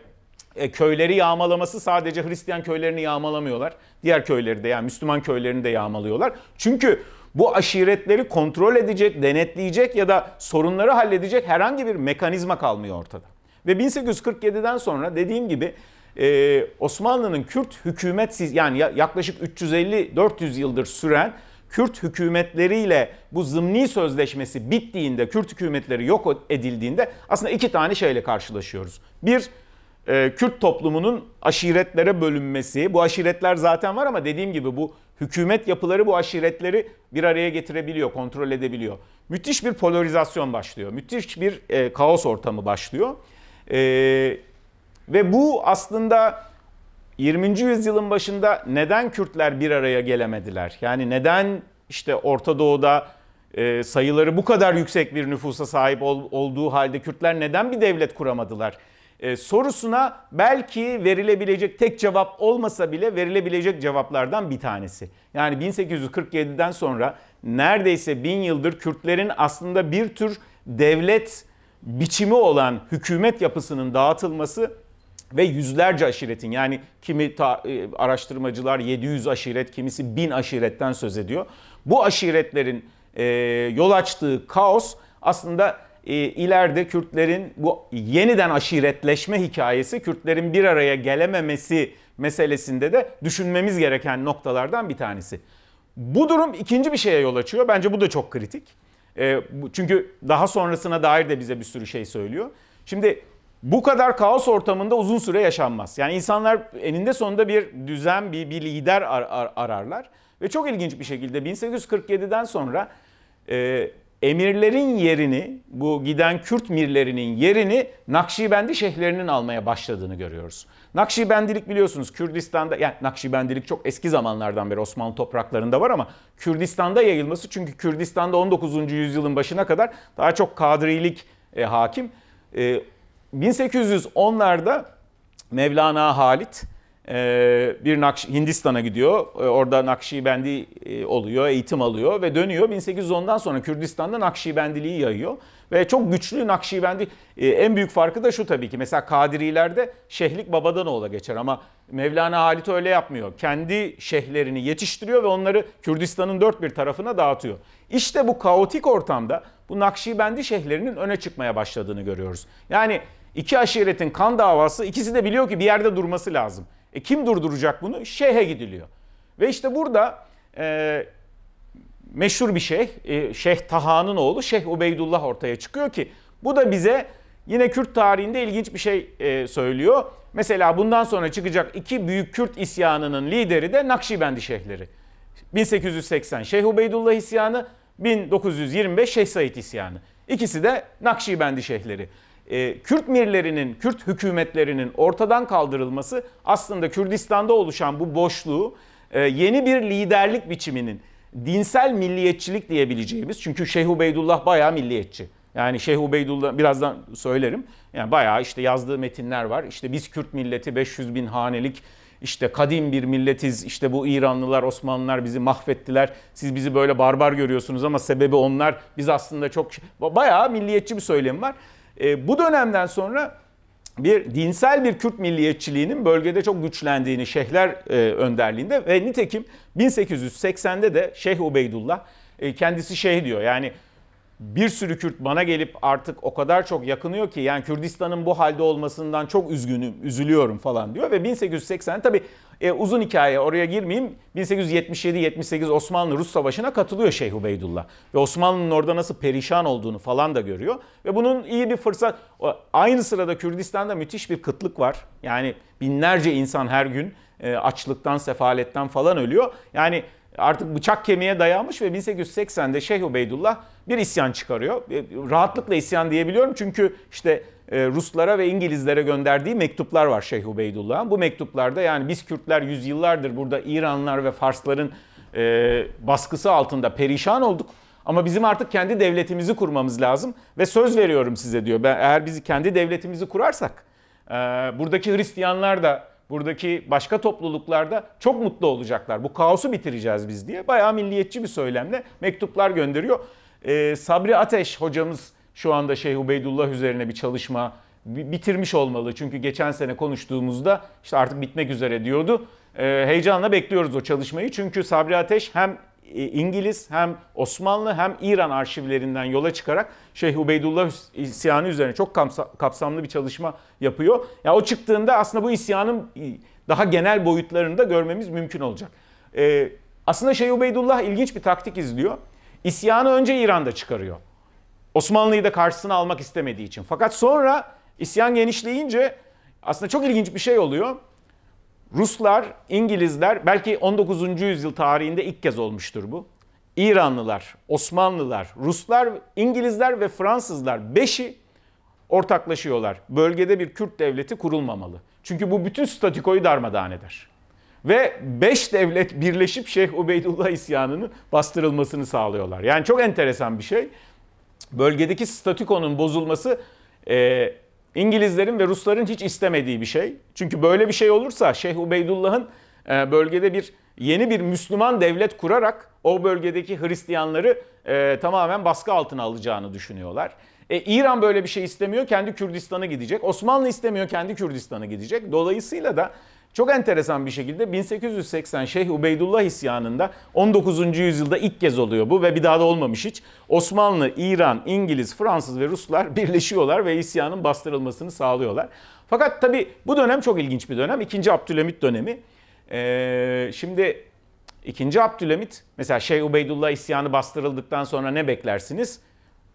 e, köyleri yağmalaması sadece Hristiyan köylerini yağmalamıyorlar. Diğer köyleri de yani Müslüman köylerini de yağmalıyorlar. Çünkü bu aşiretleri kontrol edecek, denetleyecek ya da sorunları halledecek herhangi bir mekanizma kalmıyor ortada. Ve 1847'den sonra dediğim gibi e, Osmanlı'nın Kürt hükümetsiz yani yaklaşık 350-400 yıldır süren Kürt hükümetleriyle bu zımni sözleşmesi bittiğinde, Kürt hükümetleri yok edildiğinde aslında iki tane şeyle karşılaşıyoruz. Bir, e, Kürt toplumunun aşiretlere bölünmesi. Bu aşiretler zaten var ama dediğim gibi bu hükümet yapıları bu aşiretleri bir araya getirebiliyor, kontrol edebiliyor. Müthiş bir polarizasyon başlıyor. Müthiş bir e, kaos ortamı başlıyor. E, ve bu aslında 20. yüzyılın başında neden Kürtler bir araya gelemediler? Yani neden işte Orta Doğu'da e, sayıları bu kadar yüksek bir nüfusa sahip ol, olduğu halde Kürtler neden bir devlet kuramadılar? e, sorusuna belki verilebilecek tek cevap olmasa bile verilebilecek cevaplardan bir tanesi. Yani 1847'den sonra neredeyse bin yıldır Kürtlerin aslında bir tür devlet biçimi olan hükümet yapısının dağıtılması ve yüzlerce aşiretin yani kimi ta, e, araştırmacılar 700 aşiret kimisi 1000 aşiretten söz ediyor. Bu aşiretlerin e, yol açtığı kaos aslında e, ileride Kürtlerin bu yeniden aşiretleşme hikayesi, Kürtlerin bir araya gelememesi meselesinde de düşünmemiz gereken noktalardan bir tanesi. Bu durum ikinci bir şeye yol açıyor. Bence bu da çok kritik. Ee, çünkü daha sonrasına dair de bize bir sürü şey söylüyor. Şimdi bu kadar kaos ortamında uzun süre yaşanmaz. Yani insanlar eninde sonunda bir düzen, bir, bir lider ar- ar- ararlar. Ve çok ilginç bir şekilde 1847'den sonra e, emirlerin yerini, bu giden Kürt mirlerinin yerini Nakşibendi şeyhlerinin almaya başladığını görüyoruz. Nakşibendilik biliyorsunuz Kürdistan'da, yani Nakşibendilik çok eski zamanlardan beri Osmanlı topraklarında var ama Kürdistan'da yayılması çünkü Kürdistan'da 19. yüzyılın başına kadar daha çok kadrilik e, hakim. E, 1810'larda Mevlana Halit, ee, bir Nakş Hindistan'a gidiyor. Ee, orada Nakşibendi e, oluyor, eğitim alıyor ve dönüyor. 1810'dan sonra Kürdistan'da Nakşibendiliği yayıyor. Ve çok güçlü Nakşibendi. Ee, en büyük farkı da şu tabii ki. Mesela Kadirilerde şehlik babadan oğla geçer ama Mevlana Halit öyle yapmıyor. Kendi şehlerini yetiştiriyor ve onları Kürdistan'ın dört bir tarafına dağıtıyor. İşte bu kaotik ortamda bu Nakşibendi şehlerinin öne çıkmaya başladığını görüyoruz. Yani iki aşiretin kan davası ikisi de biliyor ki bir yerde durması lazım. E kim durduracak bunu? Şeyhe gidiliyor. Ve işte burada e, meşhur bir şeyh, e, Şeyh Taha'nın oğlu Şeyh Ubeydullah ortaya çıkıyor ki bu da bize yine Kürt tarihinde ilginç bir şey e, söylüyor. Mesela bundan sonra çıkacak iki büyük Kürt isyanının lideri de Nakşibendi şeyhleri. 1880 Şeyh Ubeydullah isyanı, 1925 Şeyh Said isyanı. İkisi de Nakşibendi şeyhleri. E, Kürt mirlerinin, Kürt hükümetlerinin ortadan kaldırılması aslında Kürdistan'da oluşan bu boşluğu e, yeni bir liderlik biçiminin dinsel milliyetçilik diyebileceğimiz çünkü Şeyh Ubeydullah bayağı milliyetçi. Yani Şeyh Ubeydullah birazdan söylerim. Yani bayağı işte yazdığı metinler var. İşte biz Kürt milleti 500 bin hanelik işte kadim bir milletiz, işte bu İranlılar, Osmanlılar bizi mahvettiler. Siz bizi böyle barbar görüyorsunuz ama sebebi onlar. Biz aslında çok bayağı milliyetçi bir söylemi var. E, bu dönemden sonra bir dinsel bir Kürt milliyetçiliğinin bölgede çok güçlendiğini Şehler e, önderliğinde ve nitekim 1880'de de Şeyh Ubeydullah e, kendisi şey diyor yani bir sürü Kürt bana gelip artık o kadar çok yakınıyor ki yani Kürdistan'ın bu halde olmasından çok üzgünüm, üzülüyorum falan diyor ve 1880 tabi e, uzun hikaye oraya girmeyeyim 1877-78 Osmanlı-Rus Savaşı'na katılıyor Şeyh Ubeydullah ve Osmanlı'nın orada nasıl perişan olduğunu falan da görüyor ve bunun iyi bir fırsat aynı sırada Kürdistan'da müthiş bir kıtlık var yani binlerce insan her gün e, açlıktan, sefaletten falan ölüyor. Yani artık bıçak kemiğe dayanmış ve 1880'de Şeyh Ubeydullah bir isyan çıkarıyor. E, rahatlıkla isyan diyebiliyorum çünkü işte e, Ruslara ve İngilizlere gönderdiği mektuplar var Şeyh Ubeydullah'ın. Bu mektuplarda yani biz Kürtler yüzyıllardır burada İranlar ve Farsların e, baskısı altında perişan olduk. Ama bizim artık kendi devletimizi kurmamız lazım ve söz veriyorum size diyor. Ben, eğer bizi kendi devletimizi kurarsak buradaki Hristiyanlar da buradaki başka topluluklarda çok mutlu olacaklar. Bu kaosu bitireceğiz biz diye bayağı milliyetçi bir söylemle mektuplar gönderiyor. Ee, Sabri Ateş hocamız şu anda Şeyh Ubeydullah üzerine bir çalışma bitirmiş olmalı. Çünkü geçen sene konuştuğumuzda işte artık bitmek üzere diyordu. Ee, heyecanla bekliyoruz o çalışmayı. Çünkü Sabri Ateş hem e, İngiliz hem Osmanlı hem İran arşivlerinden yola çıkarak Şeyh Ubeydullah isyanı üzerine çok kapsamlı bir çalışma yapıyor. Ya yani o çıktığında aslında bu isyanın e, daha genel boyutlarını da görmemiz mümkün olacak. Ee, aslında Şeyh Ubeydullah ilginç bir taktik izliyor. İsyanı önce İran'da çıkarıyor. Osmanlı'yı da karşısına almak istemediği için. Fakat sonra isyan genişleyince aslında çok ilginç bir şey oluyor. Ruslar, İngilizler belki 19. yüzyıl tarihinde ilk kez olmuştur bu. İranlılar, Osmanlılar, Ruslar, İngilizler ve Fransızlar beşi ortaklaşıyorlar. Bölgede bir Kürt devleti kurulmamalı. Çünkü bu bütün statikoyu darmadağın eder. Ve beş devlet birleşip Şeyh Ubeydullah isyanının bastırılmasını sağlıyorlar. Yani çok enteresan bir şey. Bölgedeki statikonun bozulması e, İngilizlerin ve Rusların hiç istemediği bir şey. Çünkü böyle bir şey olursa Şeyh Ubeydullah'ın e, bölgede bir yeni bir Müslüman devlet kurarak o bölgedeki Hristiyanları e, tamamen baskı altına alacağını düşünüyorlar. E, İran böyle bir şey istemiyor, kendi Kürdistan'a gidecek. Osmanlı istemiyor, kendi Kürdistan'a gidecek. Dolayısıyla da çok enteresan bir şekilde 1880 Şeyh Ubeydullah isyanında 19. yüzyılda ilk kez oluyor bu ve bir daha da olmamış hiç. Osmanlı, İran, İngiliz, Fransız ve Ruslar birleşiyorlar ve isyanın bastırılmasını sağlıyorlar. Fakat tabi bu dönem çok ilginç bir dönem. 2. Abdülhamit dönemi. Ee, şimdi 2. Abdülhamit mesela Şeyh Ubeydullah isyanı bastırıldıktan sonra ne beklersiniz?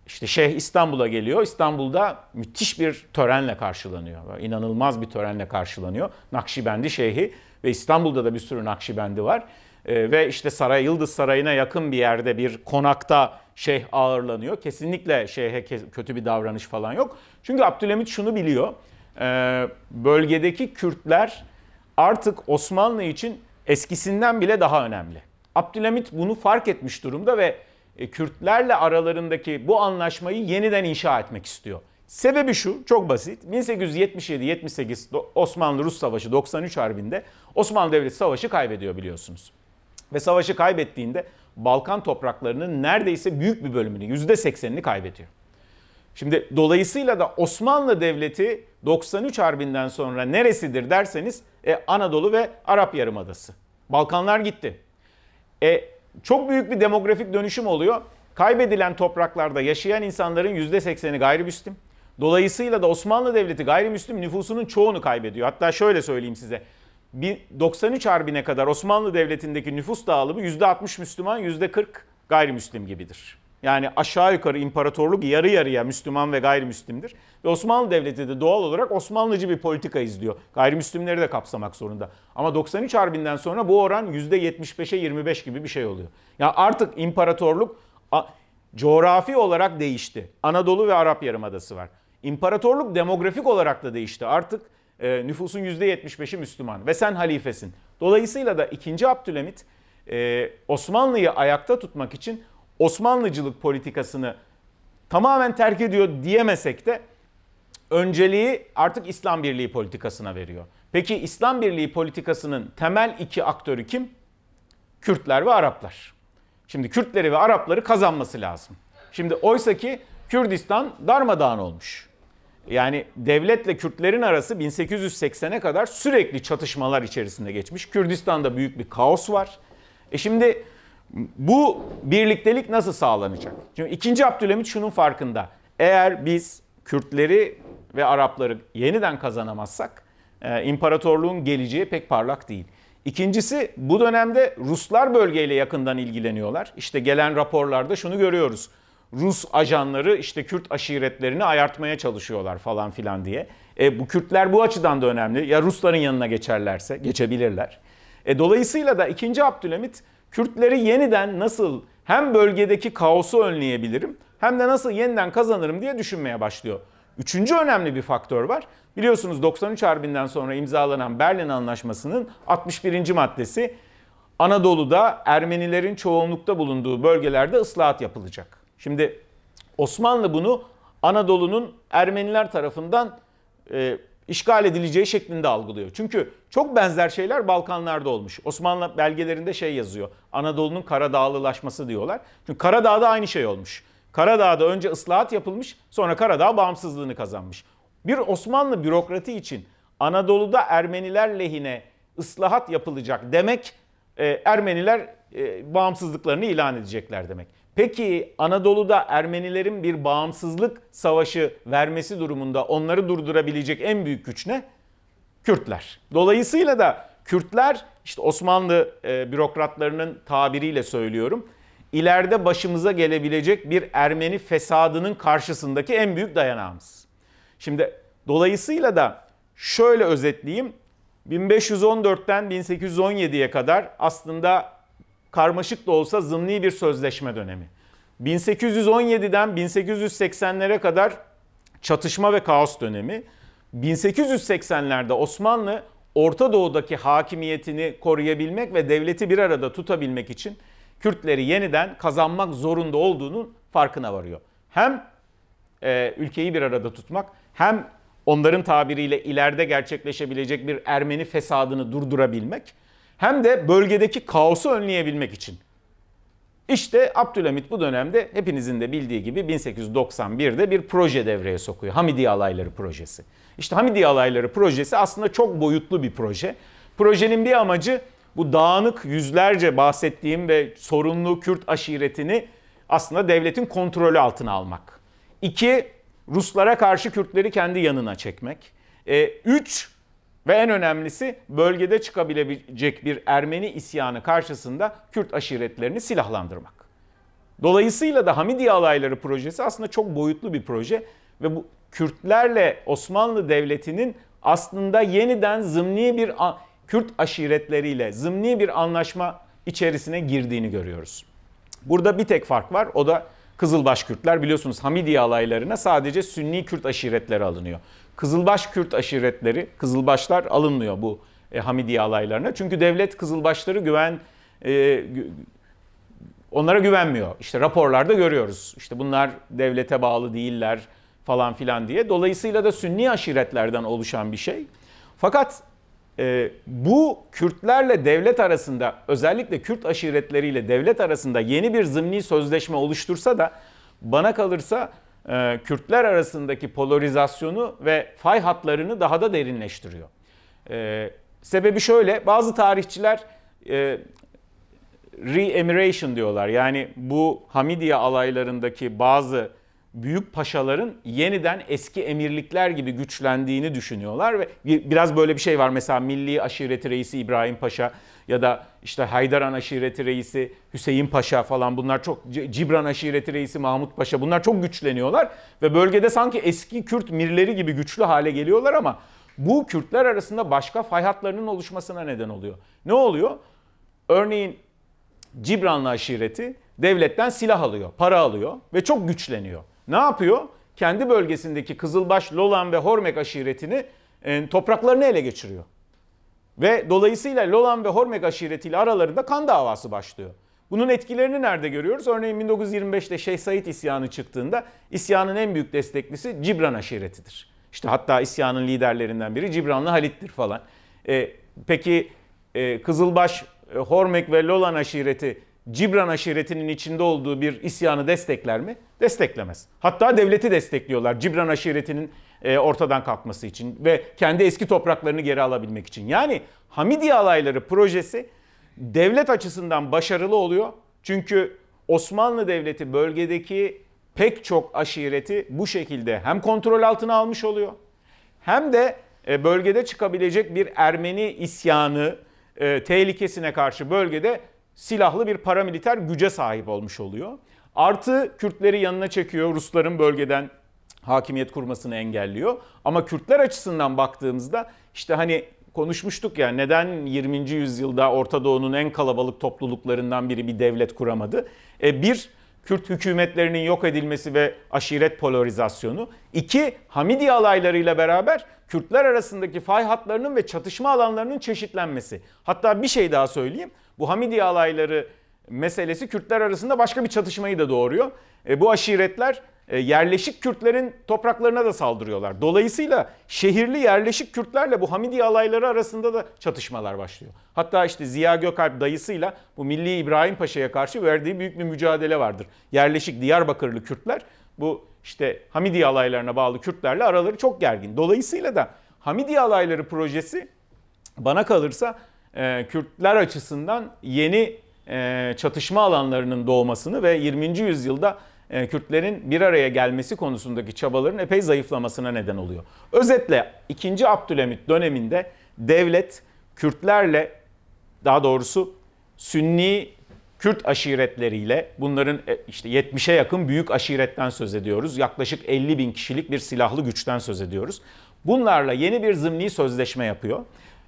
İşte Şeyh İstanbul'a geliyor. İstanbul'da müthiş bir törenle karşılanıyor. İnanılmaz bir törenle karşılanıyor. Nakşibendi Şeyhi ve İstanbul'da da bir sürü Nakşibendi var. E, ve işte Saray Yıldız Sarayı'na yakın bir yerde bir konakta şeyh ağırlanıyor. Kesinlikle şeyhe kötü bir davranış falan yok. Çünkü Abdülhamit şunu biliyor. E, bölgedeki Kürtler artık Osmanlı için eskisinden bile daha önemli. Abdülhamit bunu fark etmiş durumda ve e, Kürtlerle aralarındaki bu anlaşmayı yeniden inşa etmek istiyor. Sebebi şu, çok basit. 1877-78 Osmanlı-Rus Savaşı 93 Harbi'nde Osmanlı Devleti Savaşı kaybediyor biliyorsunuz. Ve savaşı kaybettiğinde Balkan topraklarının neredeyse büyük bir bölümünü, %80'ini kaybediyor. Şimdi dolayısıyla da Osmanlı Devleti 93 Harbi'nden sonra neresidir derseniz e, Anadolu ve Arap Yarımadası. Balkanlar gitti. E, çok büyük bir demografik dönüşüm oluyor. Kaybedilen topraklarda yaşayan insanların %80'i gayrimüslim. Dolayısıyla da Osmanlı Devleti gayrimüslim nüfusunun çoğunu kaybediyor. Hatta şöyle söyleyeyim size. 93 Harbi'ne kadar Osmanlı Devleti'ndeki nüfus dağılımı %60 Müslüman, %40 gayrimüslim gibidir. Yani aşağı yukarı imparatorluk yarı yarıya Müslüman ve gayrimüslimdir. Ve Osmanlı Devleti de doğal olarak Osmanlıcı bir politika izliyor. Gayrimüslimleri de kapsamak zorunda. Ama 93 Harbi'nden sonra bu oran %75'e 25 gibi bir şey oluyor. Ya yani artık imparatorluk coğrafi olarak değişti. Anadolu ve Arap Yarımadası var. İmparatorluk demografik olarak da değişti. Artık e, nüfusun %75'i Müslüman ve sen halifesin. Dolayısıyla da 2. Abdülhamit e, Osmanlı'yı ayakta tutmak için Osmanlıcılık politikasını tamamen terk ediyor diyemesek de önceliği artık İslam Birliği politikasına veriyor. Peki İslam Birliği politikasının temel iki aktörü kim? Kürtler ve Araplar. Şimdi Kürtleri ve Arapları kazanması lazım. Şimdi oysa ki Kürdistan darmadağın olmuş. Yani devletle Kürtlerin arası 1880'e kadar sürekli çatışmalar içerisinde geçmiş. Kürdistan'da büyük bir kaos var. E şimdi bu birliktelik nasıl sağlanacak? Şimdi ikinci Abdülhamit şunun farkında. Eğer biz Kürtleri ve Arapları yeniden kazanamazsak e, imparatorluğun geleceği pek parlak değil. İkincisi bu dönemde Ruslar bölgeyle yakından ilgileniyorlar. İşte gelen raporlarda şunu görüyoruz. Rus ajanları işte Kürt aşiretlerini ayartmaya çalışıyorlar falan filan diye. E, bu Kürtler bu açıdan da önemli. Ya Rusların yanına geçerlerse geçebilirler. E, dolayısıyla da ikinci Abdülhamit Kürtleri yeniden nasıl hem bölgedeki kaosu önleyebilirim hem de nasıl yeniden kazanırım diye düşünmeye başlıyor. Üçüncü önemli bir faktör var. Biliyorsunuz 93 Harbi'nden sonra imzalanan Berlin Anlaşması'nın 61. maddesi Anadolu'da Ermenilerin çoğunlukta bulunduğu bölgelerde ıslahat yapılacak. Şimdi Osmanlı bunu Anadolu'nun Ermeniler tarafından e, işgal edileceği şeklinde algılıyor. Çünkü çok benzer şeyler Balkanlarda olmuş. Osmanlı belgelerinde şey yazıyor. Anadolu'nun Karadağlılaşması diyorlar. Çünkü Karadağ'da aynı şey olmuş. Karadağ'da önce ıslahat yapılmış, sonra Karadağ bağımsızlığını kazanmış. Bir Osmanlı bürokrati için Anadolu'da Ermeniler lehine ıslahat yapılacak demek e, Ermeniler e, bağımsızlıklarını ilan edecekler demek. Peki Anadolu'da Ermenilerin bir bağımsızlık savaşı vermesi durumunda onları durdurabilecek en büyük güç ne? Kürtler. Dolayısıyla da Kürtler işte Osmanlı e, bürokratlarının tabiriyle söylüyorum. İleride başımıza gelebilecek bir Ermeni fesadının karşısındaki en büyük dayanağımız. Şimdi dolayısıyla da şöyle özetleyeyim. 1514'ten 1817'ye kadar aslında karmaşık da olsa zımni bir sözleşme dönemi. 1817'den 1880'lere kadar çatışma ve kaos dönemi. 1880'lerde Osmanlı Orta Doğu'daki hakimiyetini koruyabilmek ve devleti bir arada tutabilmek için Kürtleri yeniden kazanmak zorunda olduğunun farkına varıyor. Hem e, ülkeyi bir arada tutmak hem onların tabiriyle ileride gerçekleşebilecek bir Ermeni fesadını durdurabilmek hem de bölgedeki kaosu önleyebilmek için. İşte Abdülhamit bu dönemde hepinizin de bildiği gibi 1891'de bir proje devreye sokuyor. Hamidiye Alayları Projesi. İşte Hamidiye Alayları Projesi aslında çok boyutlu bir proje. Projenin bir amacı bu dağınık yüzlerce bahsettiğim ve sorunlu Kürt aşiretini aslında devletin kontrolü altına almak. İki, Ruslara karşı Kürtleri kendi yanına çekmek. E, üç, ve en önemlisi bölgede çıkabilecek bir Ermeni isyanı karşısında Kürt aşiretlerini silahlandırmak. Dolayısıyla da Hamidiye Alayları projesi aslında çok boyutlu bir proje ve bu Kürtlerle Osmanlı Devleti'nin aslında yeniden zımni bir Kürt aşiretleriyle zımni bir anlaşma içerisine girdiğini görüyoruz. Burada bir tek fark var o da Kızılbaş Kürtler biliyorsunuz Hamidiye alaylarına sadece Sünni Kürt aşiretleri alınıyor. Kızılbaş Kürt aşiretleri, Kızılbaşlar alınmıyor bu e, Hamidiye alaylarına. Çünkü devlet Kızılbaşları güven e, onlara güvenmiyor. İşte raporlarda görüyoruz. İşte bunlar devlete bağlı değiller falan filan diye. Dolayısıyla da Sünni aşiretlerden oluşan bir şey. Fakat e, bu Kürtlerle devlet arasında özellikle Kürt aşiretleriyle devlet arasında yeni bir zımni sözleşme oluştursa da bana kalırsa e, Kürtler arasındaki polarizasyonu ve fay hatlarını daha da derinleştiriyor. E, sebebi şöyle, bazı tarihçiler e, re-emiration diyorlar. Yani bu Hamidiye alaylarındaki bazı büyük paşaların yeniden eski emirlikler gibi güçlendiğini düşünüyorlar ve biraz böyle bir şey var. Mesela Milli Aşireti Reisi İbrahim Paşa ya da işte Haydaran aşireti reisi Hüseyin Paşa falan bunlar çok Cibran aşireti reisi Mahmut Paşa bunlar çok güçleniyorlar ve bölgede sanki eski Kürt mirleri gibi güçlü hale geliyorlar ama bu Kürtler arasında başka fay hatlarının oluşmasına neden oluyor. Ne oluyor? Örneğin Cibranlı aşireti devletten silah alıyor, para alıyor ve çok güçleniyor. Ne yapıyor? Kendi bölgesindeki Kızılbaş, Lolan ve Hormek aşiretini e, topraklarını ele geçiriyor. Ve dolayısıyla Lolan ve Hormek aşiretiyle aralarında kan davası başlıyor. Bunun etkilerini nerede görüyoruz? Örneğin 1925'te Şeyh Said isyanı çıktığında isyanın en büyük desteklisi Cibran aşiretidir. İşte hatta isyanın liderlerinden biri Cibranlı Halit'tir falan. E, peki e, Kızılbaş, e, Hormek ve Lolan aşireti Cibran aşiretinin içinde olduğu bir isyanı destekler mi? Desteklemez. Hatta devleti destekliyorlar. Cibran aşiretinin e, ortadan kalkması için ve kendi eski topraklarını geri alabilmek için. Yani Hamidiye alayları projesi devlet açısından başarılı oluyor. Çünkü Osmanlı Devleti bölgedeki pek çok aşireti bu şekilde hem kontrol altına almış oluyor hem de e, bölgede çıkabilecek bir Ermeni isyanı e, tehlikesine karşı bölgede silahlı bir paramiliter güce sahip olmuş oluyor. Artı Kürtleri yanına çekiyor, Rusların bölgeden hakimiyet kurmasını engelliyor. Ama Kürtler açısından baktığımızda işte hani konuşmuştuk ya neden 20. yüzyılda Orta Doğu'nun en kalabalık topluluklarından biri bir devlet kuramadı? E, bir, Kürt hükümetlerinin yok edilmesi ve aşiret polarizasyonu. İki, Hamidi alaylarıyla beraber Kürtler arasındaki fay hatlarının ve çatışma alanlarının çeşitlenmesi. Hatta bir şey daha söyleyeyim. Bu Hamidi alayları meselesi Kürtler arasında başka bir çatışmayı da doğuruyor. E, bu aşiretler e, yerleşik Kürtlerin topraklarına da saldırıyorlar. Dolayısıyla şehirli yerleşik Kürtlerle bu Hamidi alayları arasında da çatışmalar başlıyor. Hatta işte Ziya Gökalp dayısıyla bu Milli İbrahim Paşa'ya karşı verdiği büyük bir mücadele vardır. Yerleşik Diyarbakırlı Kürtler bu işte Hamidi alaylarına bağlı Kürtlerle araları çok gergin. Dolayısıyla da Hamidi alayları projesi bana kalırsa e, Kürtler açısından yeni e, çatışma alanlarının doğmasını ve 20. yüzyılda e, Kürtlerin bir araya gelmesi konusundaki çabaların epey zayıflamasına neden oluyor. Özetle 2. Abdülhamit döneminde devlet Kürtlerle daha doğrusu Sünni Kürt aşiretleriyle bunların e, işte 70'e yakın büyük aşiretten söz ediyoruz. Yaklaşık 50 bin kişilik bir silahlı güçten söz ediyoruz. Bunlarla yeni bir zımni sözleşme yapıyor.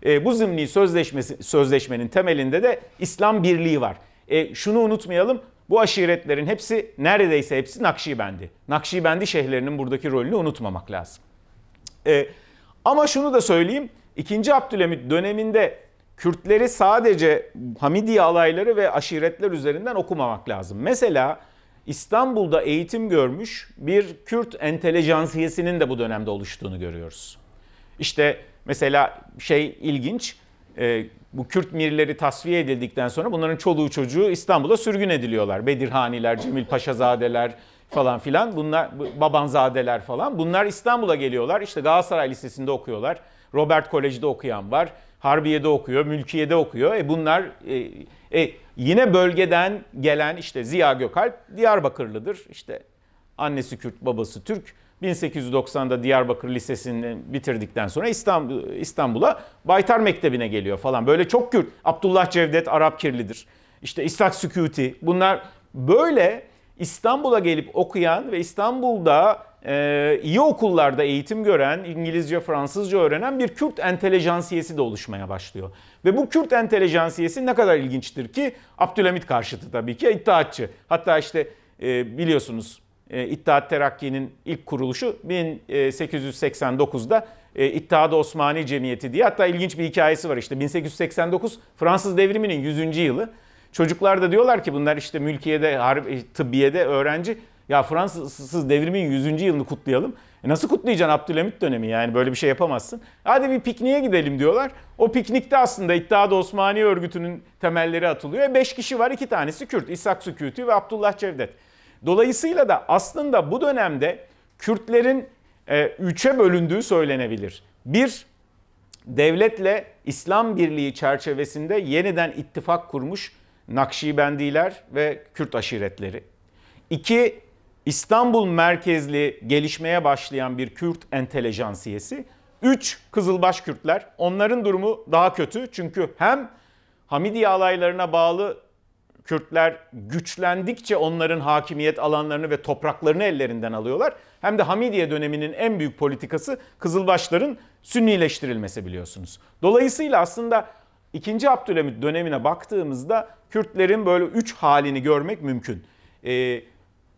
E, bu zımni sözleşmesi, sözleşmenin temelinde de İslam Birliği var. E, şunu unutmayalım bu aşiretlerin hepsi neredeyse hepsi Nakşibendi. Nakşibendi şeyhlerinin buradaki rolünü unutmamak lazım. Ee, ama şunu da söyleyeyim. 2. Abdülhamit döneminde Kürtleri sadece Hamidiye alayları ve aşiretler üzerinden okumamak lazım. Mesela İstanbul'da eğitim görmüş bir Kürt entelejansiyesinin de bu dönemde oluştuğunu görüyoruz. İşte mesela şey ilginç, e, bu Kürt mirleri tasfiye edildikten sonra bunların çoluğu çocuğu İstanbul'a sürgün ediliyorlar. Bedirhaniler, Cemil Paşazadeler falan filan bunlar babanzadeler falan bunlar İstanbul'a geliyorlar. işte Galatasaray Lisesi'nde okuyorlar. Robert Kolej'de okuyan var. Harbiye'de okuyor, Mülkiye'de okuyor. E bunlar e, e, yine bölgeden gelen işte Ziya Gökalp Diyarbakırlıdır. işte annesi Kürt, babası Türk. 1890'da Diyarbakır Lisesi'ni bitirdikten sonra İstanbul, İstanbul'a Baytar Mektebi'ne geliyor falan. Böyle çok Kürt. Abdullah Cevdet Arap Kirlidir. İşte İstak Sükuti. Bunlar böyle İstanbul'a gelip okuyan ve İstanbul'da e, iyi okullarda eğitim gören, İngilizce, Fransızca öğrenen bir Kürt entelejansiyesi de oluşmaya başlıyor. Ve bu Kürt entelejansiyesi ne kadar ilginçtir ki Abdülhamit karşıtı tabii ki iddiatçı. Hatta işte e, biliyorsunuz e, İttihat Terakki'nin ilk kuruluşu 1889'da e, e, İttihat Osmani Cemiyeti diye. Hatta ilginç bir hikayesi var işte 1889 Fransız Devrimi'nin 100. yılı. Çocuklar da diyorlar ki bunlar işte mülkiyede, tıbbiyede öğrenci ya Fransız devrimin 100. yılını kutlayalım. E nasıl kutlayacaksın Abdülhamit dönemi yani böyle bir şey yapamazsın. Hadi bir pikniğe gidelim diyorlar. O piknikte aslında İttihat Osmani örgütünün temelleri atılıyor. E beş kişi var iki tanesi Kürt. İshak Süküti ve Abdullah Cevdet. Dolayısıyla da aslında bu dönemde Kürtlerin e, üçe bölündüğü söylenebilir. Bir, devletle İslam Birliği çerçevesinde yeniden ittifak kurmuş Nakşibendiler ve Kürt aşiretleri. İki, İstanbul merkezli gelişmeye başlayan bir Kürt entelejansiyesi. Üç, Kızılbaş Kürtler. Onların durumu daha kötü çünkü hem Hamidiye alaylarına bağlı Kürtler güçlendikçe onların hakimiyet alanlarını ve topraklarını ellerinden alıyorlar. Hem de Hamidiye döneminin en büyük politikası Kızılbaşların sünnileştirilmesi biliyorsunuz. Dolayısıyla aslında 2. Abdülhamit dönemine baktığımızda Kürtlerin böyle üç halini görmek mümkün. Ee,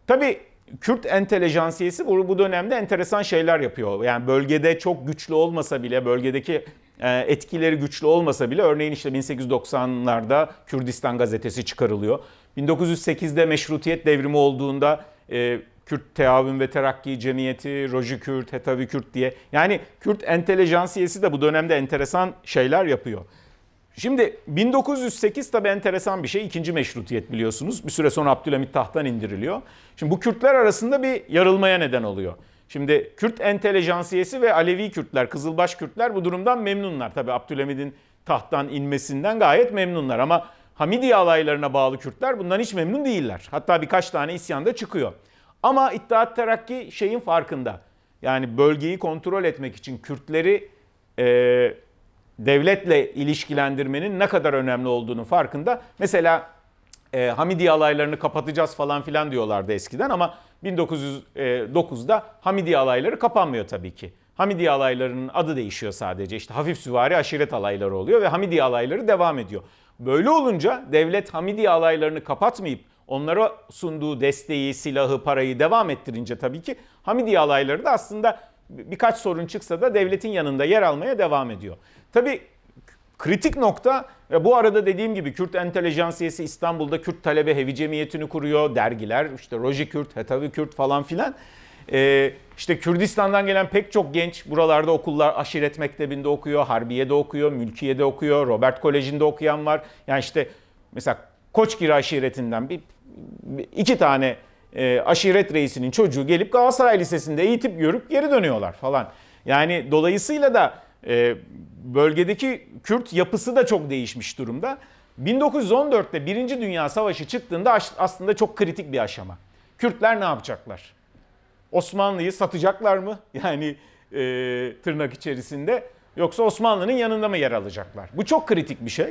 tabii Kürt entelejansiyesi bu, bu dönemde enteresan şeyler yapıyor. Yani bölgede çok güçlü olmasa bile bölgedeki ee, etkileri güçlü olmasa bile örneğin işte 1890'larda Kürdistan gazetesi çıkarılıyor. 1908'de meşrutiyet devrimi olduğunda e, Kürt Teavün ve Terakki Cemiyeti, Roji Kürt, Hetavi Kürt diye. Yani Kürt entelejansiyesi de bu dönemde enteresan şeyler yapıyor. Şimdi 1908 tabii enteresan bir şey. ikinci meşrutiyet biliyorsunuz. Bir süre sonra Abdülhamit tahttan indiriliyor. Şimdi bu Kürtler arasında bir yarılmaya neden oluyor. Şimdi Kürt entelejansiyesi ve Alevi Kürtler, Kızılbaş Kürtler bu durumdan memnunlar. Tabi Abdülhamid'in tahttan inmesinden gayet memnunlar ama Hamidiye alaylarına bağlı Kürtler bundan hiç memnun değiller. Hatta birkaç tane isyan da çıkıyor. Ama İttihat Terakki şeyin farkında. Yani bölgeyi kontrol etmek için Kürtleri e, devletle ilişkilendirmenin ne kadar önemli olduğunu farkında. Mesela e, Hamidiye alaylarını kapatacağız falan filan diyorlardı eskiden ama 1909'da Hamidiye alayları kapanmıyor tabii ki. Hamidiye alaylarının adı değişiyor sadece. İşte hafif süvari aşiret alayları oluyor ve Hamidiye alayları devam ediyor. Böyle olunca devlet Hamidiye alaylarını kapatmayıp onlara sunduğu desteği, silahı, parayı devam ettirince tabii ki Hamidiye alayları da aslında birkaç sorun çıksa da devletin yanında yer almaya devam ediyor. Tabii Kritik nokta ve bu arada dediğim gibi Kürt entelejansiyesi İstanbul'da Kürt talebe hevi cemiyetini kuruyor. Dergiler işte Roji Kürt, Hetavi Kürt falan filan. Ee, işte Kürdistan'dan gelen pek çok genç buralarda okullar aşiret mektebinde okuyor, Harbiye'de okuyor, Mülkiye'de okuyor, Robert Koleji'nde okuyan var. Yani işte mesela Koçgir aşiretinden bir, iki tane e, aşiret reisinin çocuğu gelip Galatasaray Lisesi'nde eğitip görüp geri dönüyorlar falan. Yani dolayısıyla da ee, bölgedeki Kürt yapısı da çok değişmiş durumda. 1914'te Birinci Dünya Savaşı çıktığında aslında çok kritik bir aşama. Kürtler ne yapacaklar? Osmanlı'yı satacaklar mı? Yani e, tırnak içerisinde. Yoksa Osmanlı'nın yanında mı yer alacaklar? Bu çok kritik bir şey.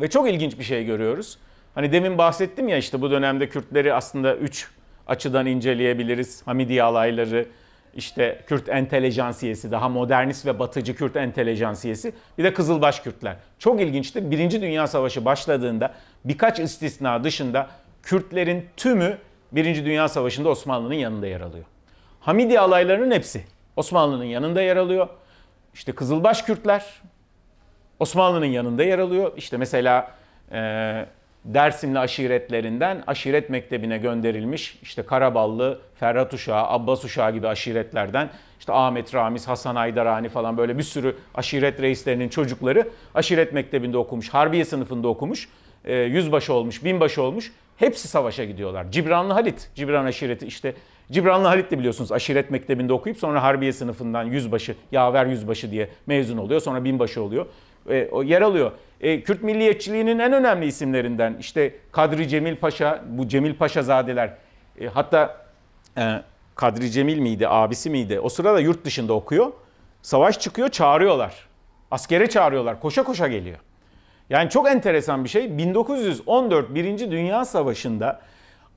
Ve çok ilginç bir şey görüyoruz. Hani demin bahsettim ya işte bu dönemde Kürtleri aslında 3 açıdan inceleyebiliriz. Hamidi alayları, işte Kürt entelejansiyesi, daha modernist ve batıcı Kürt entelejansiyesi, bir de Kızılbaş Kürtler. Çok ilginçtir. Birinci Dünya Savaşı başladığında birkaç istisna dışında Kürtlerin tümü Birinci Dünya Savaşı'nda Osmanlı'nın yanında yer alıyor. Hamidi alaylarının hepsi Osmanlı'nın yanında yer alıyor. İşte Kızılbaş Kürtler Osmanlı'nın yanında yer alıyor. İşte mesela Dersimli aşiretlerinden aşiret mektebine gönderilmiş işte Karaballı, Ferhat Uşağı, Abbas Uşağı gibi aşiretlerden işte Ahmet Ramiz, Hasan Aydarani falan böyle bir sürü aşiret reislerinin çocukları aşiret mektebinde okumuş, Harbiye sınıfında okumuş, e, yüzbaşı olmuş, binbaşı olmuş. Hepsi savaşa gidiyorlar. Cibranlı Halit, Cibran aşireti işte Cibranlı Halit de biliyorsunuz aşiret mektebinde okuyup sonra harbiye sınıfından yüzbaşı, yaver yüzbaşı diye mezun oluyor. Sonra binbaşı oluyor. E, o yer alıyor. E, Kürt milliyetçiliğinin en önemli isimlerinden işte Kadri Cemil Paşa, bu Cemil Paşa zadeler e, hatta e, Kadri Cemil miydi, abisi miydi? O sırada yurt dışında okuyor. Savaş çıkıyor, çağırıyorlar. Askere çağırıyorlar, koşa koşa geliyor. Yani çok enteresan bir şey. 1914 birinci Dünya Savaşı'nda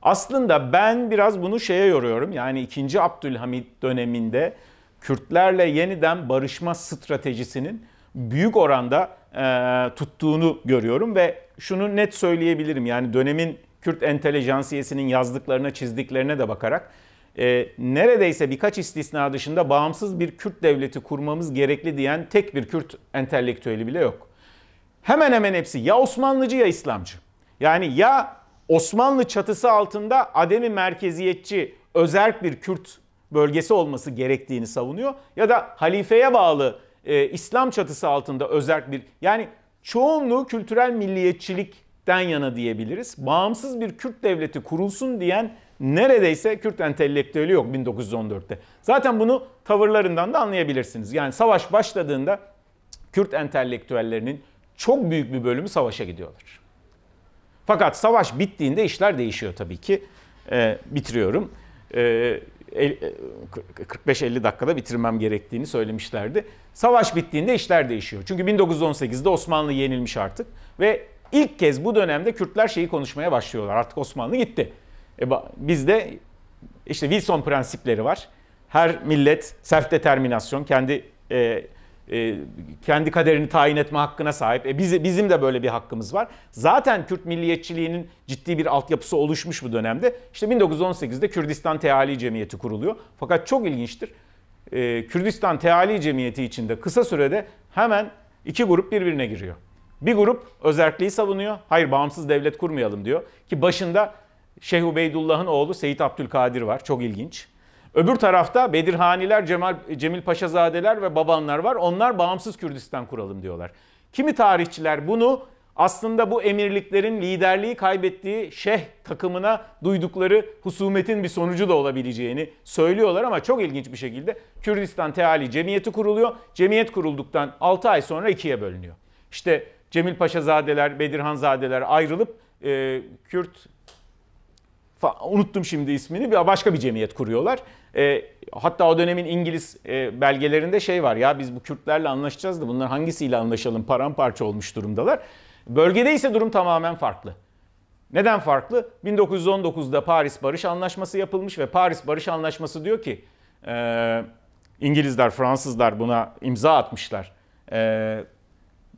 aslında ben biraz bunu şeye yoruyorum. Yani 2. Abdülhamit döneminde Kürtlerle yeniden barışma stratejisinin büyük oranda e, tuttuğunu görüyorum ve şunu net söyleyebilirim. Yani dönemin Kürt entelejansiyesinin yazdıklarına, çizdiklerine de bakarak e, neredeyse birkaç istisna dışında bağımsız bir Kürt devleti kurmamız gerekli diyen tek bir Kürt entelektüeli bile yok. Hemen hemen hepsi ya Osmanlıcı ya İslamcı. Yani ya Osmanlı çatısı altında ademi merkeziyetçi özerk bir Kürt bölgesi olması gerektiğini savunuyor ya da halifeye bağlı e, İslam çatısı altında özerk bir yani çoğunluğu kültürel milliyetçilikten yana diyebiliriz. Bağımsız bir Kürt devleti kurulsun diyen neredeyse Kürt entelektüeli yok 1914'te. Zaten bunu tavırlarından da anlayabilirsiniz. Yani savaş başladığında Kürt entelektüellerinin çok büyük bir bölümü savaşa gidiyorlar. Fakat savaş bittiğinde işler değişiyor tabii ki. E, bitiriyorum. E, 45-50 e, e, dakikada bitirmem gerektiğini söylemişlerdi. Savaş bittiğinde işler değişiyor. Çünkü 1918'de Osmanlı yenilmiş artık ve ilk kez bu dönemde Kürtler şeyi konuşmaya başlıyorlar. Artık Osmanlı gitti. E, bizde işte Wilson prensipleri var. Her millet self determinasyon kendi e, e, kendi kaderini tayin etme hakkına sahip. E, biz, bizim de böyle bir hakkımız var. Zaten Kürt milliyetçiliğinin ciddi bir altyapısı oluşmuş bu dönemde. İşte 1918'de Kürdistan Teali Cemiyeti kuruluyor. Fakat çok ilginçtir. E, Kürdistan Teali Cemiyeti içinde kısa sürede hemen iki grup birbirine giriyor. Bir grup özelliği savunuyor. Hayır bağımsız devlet kurmayalım diyor. Ki başında Şeyh Ubeydullah'ın oğlu Seyit Abdülkadir var. Çok ilginç. Öbür tarafta Bedirhaniler, Cemal, Cemil Paşazadeler ve Babanlar var. Onlar bağımsız Kürdistan kuralım diyorlar. Kimi tarihçiler bunu aslında bu emirliklerin liderliği kaybettiği şeyh takımına duydukları husumetin bir sonucu da olabileceğini söylüyorlar ama çok ilginç bir şekilde Kürdistan Teali Cemiyeti kuruluyor. Cemiyet kurulduktan 6 ay sonra ikiye bölünüyor. İşte Cemil Paşa Zadeler, Bedirhan Zadeler ayrılıp e, Kürt unuttum şimdi ismini bir başka bir cemiyet kuruyorlar. E, hatta o dönemin İngiliz e, belgelerinde şey var ya biz bu Kürtlerle anlaşacağız da bunlar hangisiyle anlaşalım paramparça olmuş durumdalar. Bölgede ise durum tamamen farklı. Neden farklı? 1919'da Paris Barış Anlaşması yapılmış ve Paris Barış Anlaşması diyor ki e, İngilizler, Fransızlar buna imza atmışlar. E,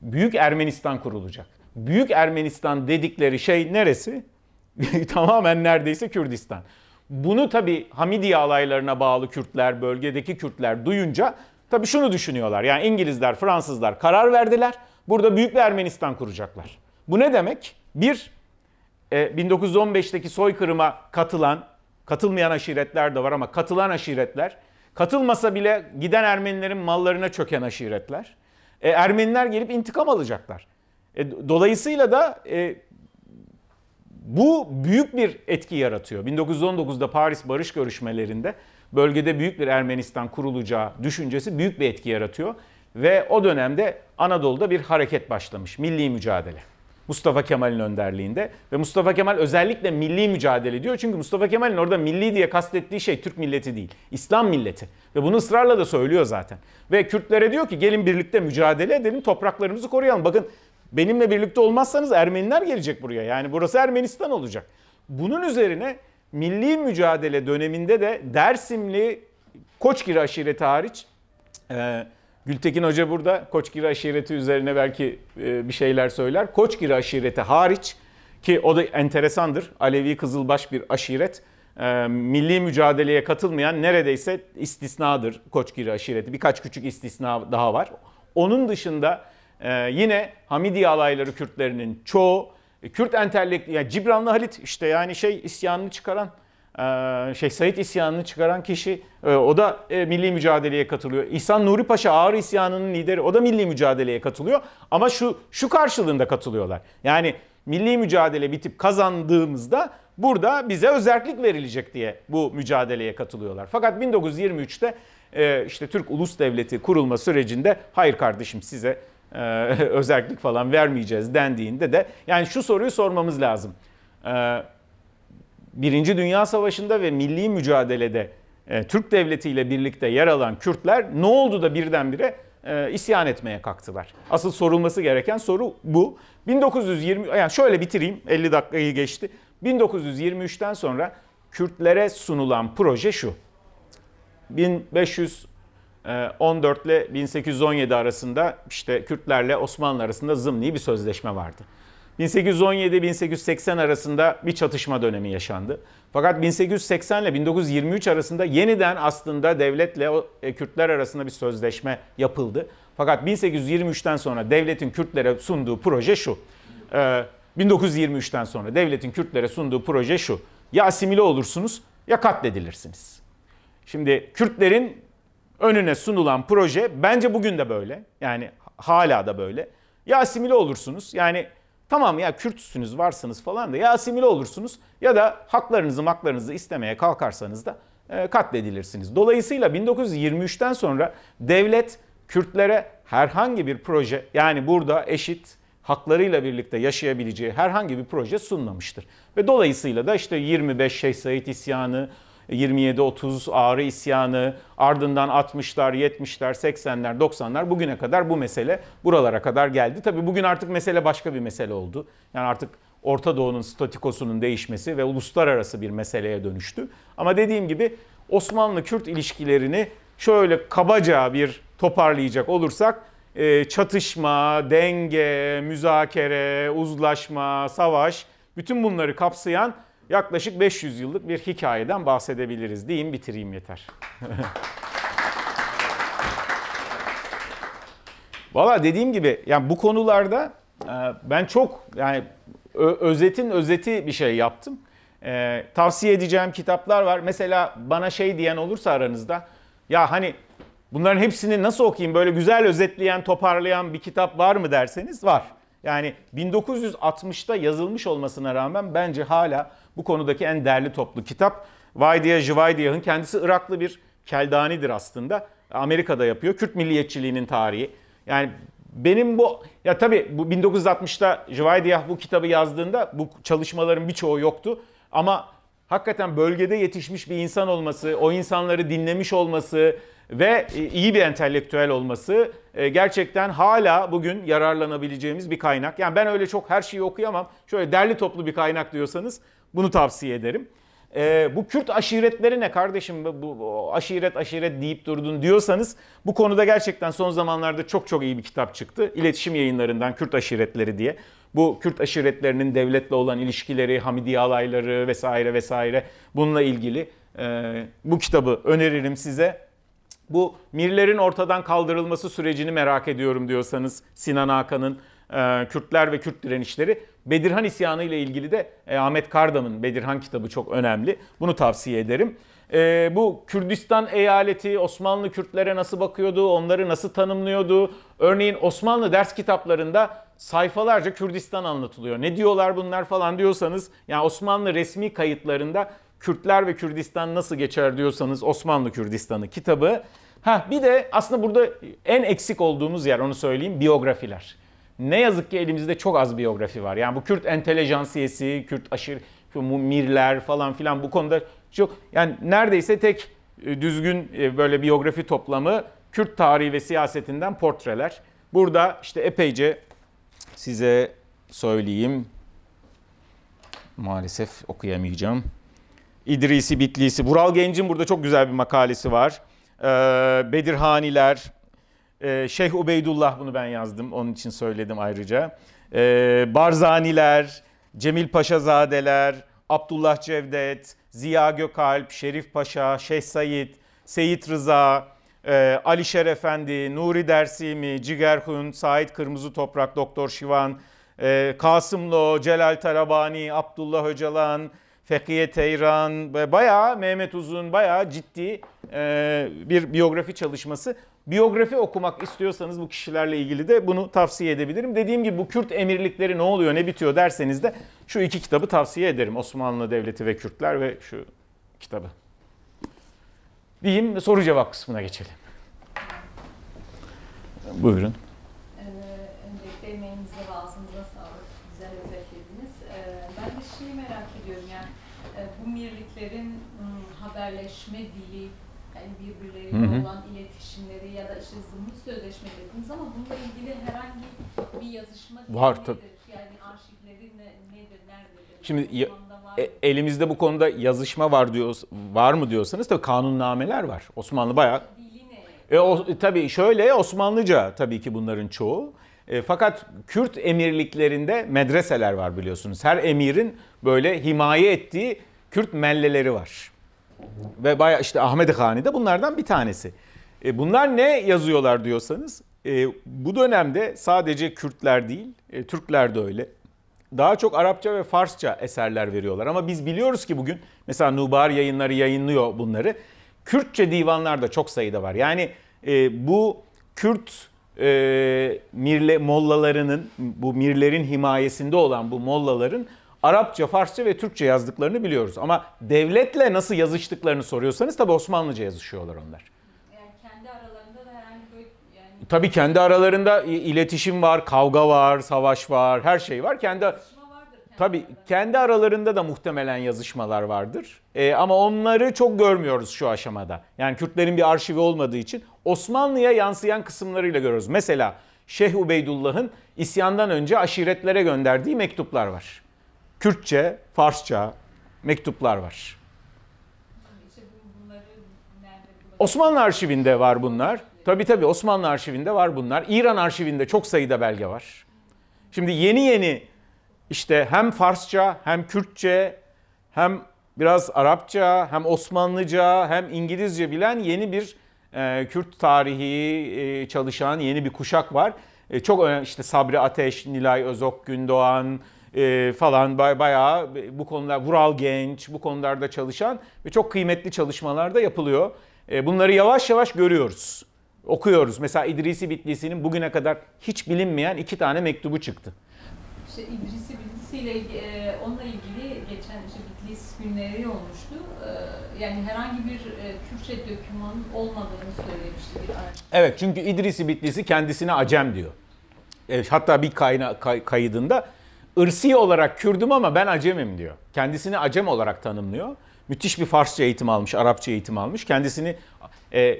Büyük Ermenistan kurulacak. Büyük Ermenistan dedikleri şey neresi? Tamamen neredeyse Kürdistan. Bunu tabi Hamidiye alaylarına bağlı Kürtler, bölgedeki Kürtler duyunca tabi şunu düşünüyorlar. Yani İngilizler, Fransızlar karar verdiler. Burada büyük bir Ermenistan kuracaklar. Bu ne demek? Bir, 1915'teki e, soykırıma katılan, katılmayan aşiretler de var ama katılan aşiretler, katılmasa bile giden Ermenilerin mallarına çöken aşiretler. E, Ermeniler gelip intikam alacaklar. E, dolayısıyla da bu büyük bir etki yaratıyor. 1919'da Paris Barış Görüşmelerinde bölgede büyük bir Ermenistan kurulacağı düşüncesi büyük bir etki yaratıyor. Ve o dönemde Anadolu'da bir hareket başlamış. Milli mücadele. Mustafa Kemal'in önderliğinde ve Mustafa Kemal özellikle milli mücadele diyor. Çünkü Mustafa Kemal'in orada milli diye kastettiği şey Türk milleti değil, İslam milleti. Ve bunu ısrarla da söylüyor zaten. Ve Kürtlere diyor ki gelin birlikte mücadele edelim, topraklarımızı koruyalım. Bakın Benimle birlikte olmazsanız Ermeniler gelecek buraya. Yani burası Ermenistan olacak. Bunun üzerine milli mücadele döneminde de Dersimli Koçgir aşireti hariç e, Gültekin Hoca burada Koçgir aşireti üzerine belki e, bir şeyler söyler. Koçgir aşireti hariç ki o da enteresandır. Alevi Kızılbaş bir aşiret. E, milli mücadeleye katılmayan neredeyse istisnadır Koçgir aşireti. Birkaç küçük istisna daha var. Onun dışında ee, yine Hamidi alayları Kürtlerinin çoğu e, Kürt entelektüel, yani Cibranlı Halit işte yani şey isyanını çıkaran e, şey Said isyanını çıkaran kişi e, o da milli mücadeleye katılıyor. İhsan Nuri Paşa Ağır isyanının lideri o da milli mücadeleye katılıyor ama şu şu karşılığında katılıyorlar. Yani milli mücadele bitip kazandığımızda burada bize özellik verilecek diye bu mücadeleye katılıyorlar. Fakat 1923'te işte Türk Ulus Devleti kurulma sürecinde hayır kardeşim size e, özellik falan vermeyeceğiz dendiğinde de yani şu soruyu sormamız lazım. E, Birinci Dünya Savaşı'nda ve milli mücadelede e, Türk Devleti ile birlikte yer alan Kürtler ne oldu da birdenbire isyan etmeye kalktılar? Asıl sorulması gereken soru bu. 1920 yani şöyle bitireyim 50 dakikayı geçti. 1923'ten sonra Kürtlere sunulan proje şu. 1500 14 ee, ile 1817 arasında işte Kürtlerle Osmanlı arasında zımni bir sözleşme vardı. 1817-1880 arasında bir çatışma dönemi yaşandı. Fakat 1880 ile 1923 arasında yeniden aslında devletle e, Kürtler arasında bir sözleşme yapıldı. Fakat 1823'ten sonra devletin Kürtlere sunduğu proje şu. 1923'ten ee, sonra devletin Kürtlere sunduğu proje şu. Ya asimile olursunuz ya katledilirsiniz. Şimdi Kürtlerin önüne sunulan proje bence bugün de böyle. Yani hala da böyle. Ya asimile olursunuz. Yani tamam ya Kürtsünüz varsınız falan da ya asimile olursunuz ya da haklarınızı maklarınızı istemeye kalkarsanız da e, katledilirsiniz. Dolayısıyla 1923'ten sonra devlet Kürtlere herhangi bir proje yani burada eşit haklarıyla birlikte yaşayabileceği herhangi bir proje sunmamıştır. Ve dolayısıyla da işte 25 Şeyh Said isyanı, 27-30 ağrı isyanı, ardından 60'lar, 70'ler, 80'ler, 90'lar bugüne kadar bu mesele buralara kadar geldi. Tabii bugün artık mesele başka bir mesele oldu. Yani artık Orta Doğu'nun statikosunun değişmesi ve uluslararası bir meseleye dönüştü. Ama dediğim gibi Osmanlı-Kürt ilişkilerini şöyle kabaca bir toparlayacak olursak e, çatışma, denge, müzakere, uzlaşma, savaş bütün bunları kapsayan yaklaşık 500 yıllık bir hikayeden bahsedebiliriz. Deyin bitireyim yeter. Valla dediğim gibi yani bu konularda e, ben çok yani özetin özeti bir şey yaptım. E, tavsiye edeceğim kitaplar var. Mesela bana şey diyen olursa aranızda ya hani bunların hepsini nasıl okuyayım böyle güzel özetleyen toparlayan bir kitap var mı derseniz var. Yani 1960'da yazılmış olmasına rağmen bence hala bu konudaki en değerli toplu kitap. Vaydiya Jivaydiyah'ın kendisi Iraklı bir keldanidir aslında. Amerika'da yapıyor. Kürt milliyetçiliğinin tarihi. Yani benim bu ya tabii bu 1960'da Jivaydiyah bu kitabı yazdığında bu çalışmaların birçoğu yoktu. Ama hakikaten bölgede yetişmiş bir insan olması, o insanları dinlemiş olması, ve e, iyi bir entelektüel olması e, gerçekten hala bugün yararlanabileceğimiz bir kaynak. Yani ben öyle çok her şeyi okuyamam. Şöyle derli toplu bir kaynak diyorsanız bunu tavsiye ederim. E, bu Kürt aşiretleri ne kardeşim bu, aşiret aşiret deyip durdun diyorsanız bu konuda gerçekten son zamanlarda çok çok iyi bir kitap çıktı. İletişim yayınlarından Kürt aşiretleri diye. Bu Kürt aşiretlerinin devletle olan ilişkileri, Hamidi alayları vesaire vesaire bununla ilgili bu kitabı öneririm size. Bu Mirlerin ortadan kaldırılması sürecini merak ediyorum diyorsanız Sinan Hakan'ın e, Kürtler ve Kürt direnişleri. Bedirhan isyanı ile ilgili de e, Ahmet Kardam'ın Bedirhan kitabı çok önemli. Bunu tavsiye ederim. E, bu Kürdistan eyaleti Osmanlı Kürtlere nasıl bakıyordu, onları nasıl tanımlıyordu? Örneğin Osmanlı ders kitaplarında sayfalarca Kürdistan anlatılıyor. Ne diyorlar bunlar falan diyorsanız yani Osmanlı resmi kayıtlarında Kürtler ve Kürdistan nasıl geçer diyorsanız Osmanlı Kürdistanı kitabı. Ha bir de aslında burada en eksik olduğumuz yer onu söyleyeyim biyografiler. Ne yazık ki elimizde çok az biyografi var. Yani bu Kürt entelejansiyesi, Kürt aşır aşırı Mirler falan filan bu konuda çok yani neredeyse tek e, düzgün e, böyle biyografi toplamı Kürt tarihi ve siyasetinden portreler. Burada işte epeyce size söyleyeyim. Maalesef okuyamayacağım. İdrisi, Bitlisi. Vural Genc'in burada çok güzel bir makalesi var. Ee, Bedirhaniler, e, Şeyh Ubeydullah bunu ben yazdım. Onun için söyledim ayrıca. Ee, Barzaniler, Cemil Paşazadeler, Abdullah Cevdet, Ziya Gökalp, Şerif Paşa, Şeyh Said, Seyit Rıza, e, Alişer Efendi, Nuri Dersimi, Ciger Hun, Sait Kırmızı Toprak, Doktor Şivan, e, Kasımlo, Celal Tarabani, Abdullah Öcalan, Fekiye Teyran ve bayağı Mehmet Uzun bayağı ciddi e, bir biyografi çalışması. Biyografi okumak istiyorsanız bu kişilerle ilgili de bunu tavsiye edebilirim. Dediğim gibi bu Kürt emirlikleri ne oluyor ne bitiyor derseniz de şu iki kitabı tavsiye ederim. Osmanlı Devleti ve Kürtler ve şu kitabı. Diyeyim soru cevap kısmına geçelim. Buyurun. Türklerin ıı, haberleşme dili, yani birbirleriyle hı hı. olan iletişimleri ya da işte zımhıt sözleşme dediniz ama bununla ilgili herhangi bir yazışma var tabii. Yani arşivleri ne, nedir, nerededir? Şimdi e, elimizde bu konuda yazışma var diyoruz, var mı diyorsanız tabii kanunnameler var. Osmanlı bayağı e, o, e, tabii şöyle Osmanlıca tabii ki bunların çoğu. E, fakat Kürt emirliklerinde medreseler var biliyorsunuz. Her emirin böyle himaye ettiği Kürt melleleri var. Ve bayağı işte Ahmet Hani de bunlardan bir tanesi. E, bunlar ne yazıyorlar diyorsanız e, bu dönemde sadece Kürtler değil, e, Türkler de öyle. Daha çok Arapça ve Farsça eserler veriyorlar. Ama biz biliyoruz ki bugün mesela Nubar yayınları yayınlıyor bunları. Kürtçe divanlar da çok sayıda var. Yani e, bu Kürt e, mirle mollalarının, bu mirlerin himayesinde olan bu mollaların Arapça, Farsça ve Türkçe yazdıklarını biliyoruz. Ama devletle nasıl yazıştıklarını soruyorsanız tabi Osmanlıca yazışıyorlar onlar. Yani kendi aralarında Tabii kendi aralarında iletişim var, kavga var, savaş var, her şey var. Kendi Tabii kendi aralarında da muhtemelen yazışmalar vardır. Ee, ama onları çok görmüyoruz şu aşamada. Yani Kürtlerin bir arşivi olmadığı için Osmanlı'ya yansıyan kısımlarıyla görüyoruz. Mesela Şeyh Ubeydullah'ın isyandan önce aşiretlere gönderdiği mektuplar var. Kürtçe, Farsça mektuplar var. Osmanlı arşivinde var bunlar. Tabi tabi Osmanlı arşivinde var bunlar. İran arşivinde çok sayıda belge var. Şimdi yeni yeni işte hem Farsça hem Kürtçe hem biraz Arapça hem Osmanlıca hem İngilizce bilen yeni bir e, Kürt tarihi e, çalışan yeni bir kuşak var. E, çok önemli işte Sabri Ateş, Nilay Özok Gündoğan, e, falan bayağı bu konuda Vural Genç bu konularda çalışan ve çok kıymetli çalışmalar da yapılıyor. E, bunları yavaş yavaş görüyoruz. Okuyoruz. Mesela İdrisi Bitlisi'nin bugüne kadar hiç bilinmeyen iki tane mektubu çıktı. İşte İdrisi Bitlisi ile e, onunla ilgili geçen işte Bitlis günleri olmuştu. E, yani herhangi bir e, Kürtçe dökümanın olmadığını söylemişti bir arkadaş. Evet çünkü İdrisi Bitlisi kendisine acem diyor. E, hatta bir kayna, kay, kaydında ırsi olarak Kürdüm ama ben Acemim diyor. Kendisini Acem olarak tanımlıyor. Müthiş bir Farsça eğitim almış, Arapça eğitim almış. Kendisini e,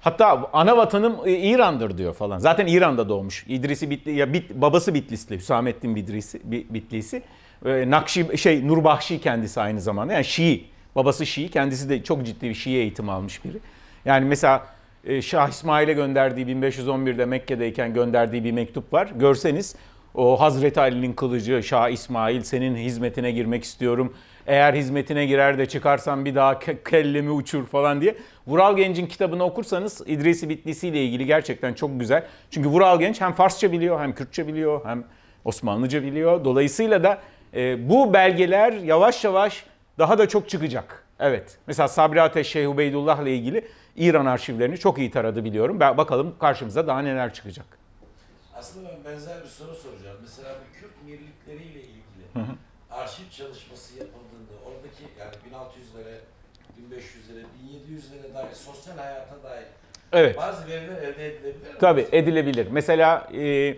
hatta ana vatanım e, İran'dır diyor falan. Zaten İran'da doğmuş. İdrisi Bitli, ya Bit, babası Bitlisli, Hüsamettin Bidrisi, Bitlisi. E, Nakşi, şey Nurbahşi kendisi aynı zamanda. Yani Şii. Babası Şii, kendisi de çok ciddi bir Şii eğitim almış biri. Yani mesela e, Şah İsmail'e gönderdiği 1511'de Mekke'deyken gönderdiği bir mektup var. Görseniz o Hazreti Ali'nin kılıcı Şah İsmail senin hizmetine girmek istiyorum. Eğer hizmetine girer de çıkarsan bir daha kellemi uçur falan diye. Vural Genç'in kitabını okursanız İdrisi Bitlisi ile ilgili gerçekten çok güzel. Çünkü Vural Genç hem Farsça biliyor hem Kürtçe biliyor hem Osmanlıca biliyor. Dolayısıyla da e, bu belgeler yavaş yavaş daha da çok çıkacak. Evet. Mesela Sabri Ateş Şeyh Ubeydullah ile ilgili İran arşivlerini çok iyi taradı biliyorum. Bakalım karşımıza daha neler çıkacak. Aslında ben benzer bir soru soracağım. Mesela bir Kürt mirlikleriyle ilgili hı hı. arşiv çalışması yapıldığında oradaki yani 1600'lere, 1500'lere, 1700'lere dair sosyal hayata dair evet. bazı veriler elde edilebilir mi? Tabii edilebilir. Mesela e,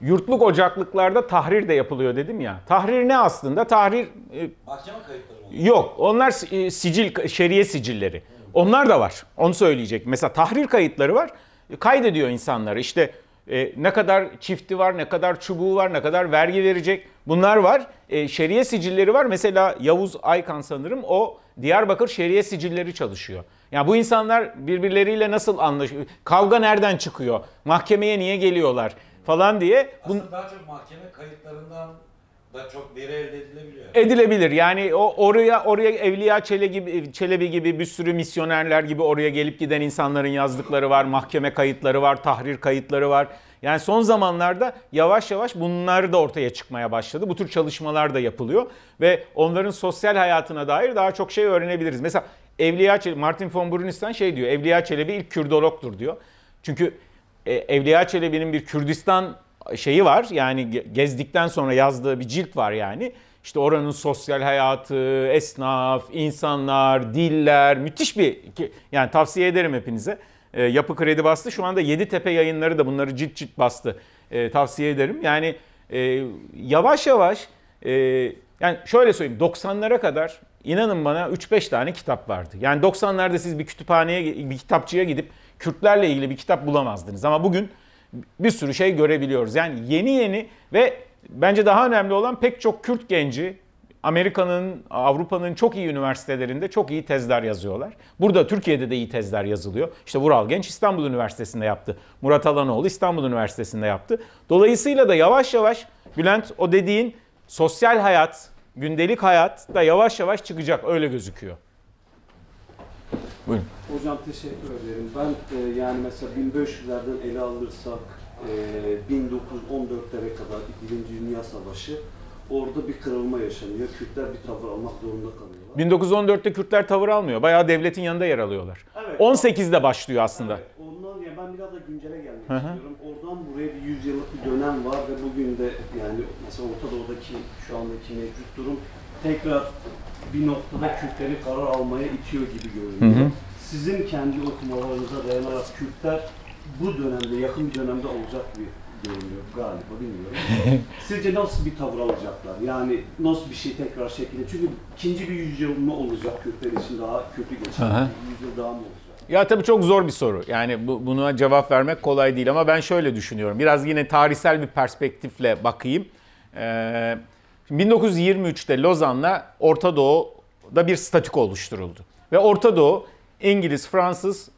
yurtluk ocaklıklarda tahrir de yapılıyor dedim ya. Tahrir ne aslında? Tahrir... E, Mahkeme kayıtları mı? Yok. Onlar e, sicil, şeriye sicilleri. Hı. Onlar da var. Onu söyleyecek. Mesela tahrir kayıtları var. E, kaydediyor insanlar. İşte e, ne kadar çifti var, ne kadar çubuğu var, ne kadar vergi verecek bunlar var. E, şeriye sicilleri var. Mesela Yavuz Aykan sanırım o Diyarbakır şeriye sicilleri çalışıyor. Yani bu insanlar birbirleriyle nasıl anlaşıyor? Kavga nereden çıkıyor? Mahkemeye niye geliyorlar? falan diye. Aslında daha çok mahkeme kayıtlarından da çok veri elde edilebiliyor. Edilebilir. Yani o oraya oraya Evliya Çelebi gibi Çelebi gibi bir sürü misyonerler gibi oraya gelip giden insanların yazdıkları var, mahkeme kayıtları var, tahrir kayıtları var. Yani son zamanlarda yavaş yavaş bunlar da ortaya çıkmaya başladı. Bu tür çalışmalar da yapılıyor ve onların sosyal hayatına dair daha çok şey öğrenebiliriz. Mesela Evliya Çelebi, Martin von Brunnis'ten şey diyor. Evliya Çelebi ilk Kürdolog'dur diyor. Çünkü e, Evliya Çelebi'nin bir Kürdistan şeyi var yani gezdikten sonra yazdığı bir cilt var yani. İşte oranın sosyal hayatı, esnaf, insanlar, diller müthiş bir yani tavsiye ederim hepinize. E, yapı kredi bastı. Şu anda yedi tepe yayınları da bunları cilt cilt bastı. E, tavsiye ederim. Yani e, yavaş yavaş e, yani şöyle söyleyeyim 90'lara kadar inanın bana 3-5 tane kitap vardı. Yani 90'larda siz bir kütüphaneye bir kitapçıya gidip Kürtlerle ilgili bir kitap bulamazdınız. Ama bugün bir sürü şey görebiliyoruz. Yani yeni yeni ve bence daha önemli olan pek çok Kürt genci Amerika'nın, Avrupa'nın çok iyi üniversitelerinde çok iyi tezler yazıyorlar. Burada Türkiye'de de iyi tezler yazılıyor. İşte Vural Genç İstanbul Üniversitesi'nde yaptı. Murat Alanoğlu İstanbul Üniversitesi'nde yaptı. Dolayısıyla da yavaş yavaş Bülent o dediğin sosyal hayat, gündelik hayat da yavaş yavaş çıkacak öyle gözüküyor. Buyurun. Hocam teşekkür ederim. Ben e, yani mesela 1500'lerden ele alırsak e, 1914'lere kadar Birinci Dünya Savaşı orada bir kırılma yaşanıyor. Kürtler bir tavır almak zorunda kalıyorlar. 1914'te Kürtler tavır almıyor. Bayağı devletin yanında yer alıyorlar. Evet. 18'de başlıyor aslında. Evet. Ondan yani ben biraz da güncele gelmek Hı-hı. istiyorum. Oradan buraya bir 100 yıllık bir dönem var ve bugün de yani mesela Orta Doğu'daki şu andaki mevcut durum tekrar bir noktada Kürtleri karar almaya itiyor gibi görünüyor. Hı hı. Sizin kendi okumalarınıza dayanarak Kürtler bu dönemde, yakın bir dönemde olacak bir görünüyor galiba bilmiyorum. Sizce nasıl bir tavır alacaklar? Yani nasıl bir şey tekrar şekilde? Çünkü ikinci bir yüzyıl mı olacak Kürtler için daha kötü geçen bir yüzyıl daha mı olacak? Ya tabii çok zor bir soru. Yani bu, buna cevap vermek kolay değil ama ben şöyle düşünüyorum. Biraz yine tarihsel bir perspektifle bakayım. Ee, 1923'te Lozan'la Orta Doğu'da bir statik oluşturuldu. Ve Orta Doğu İngiliz, Fransız,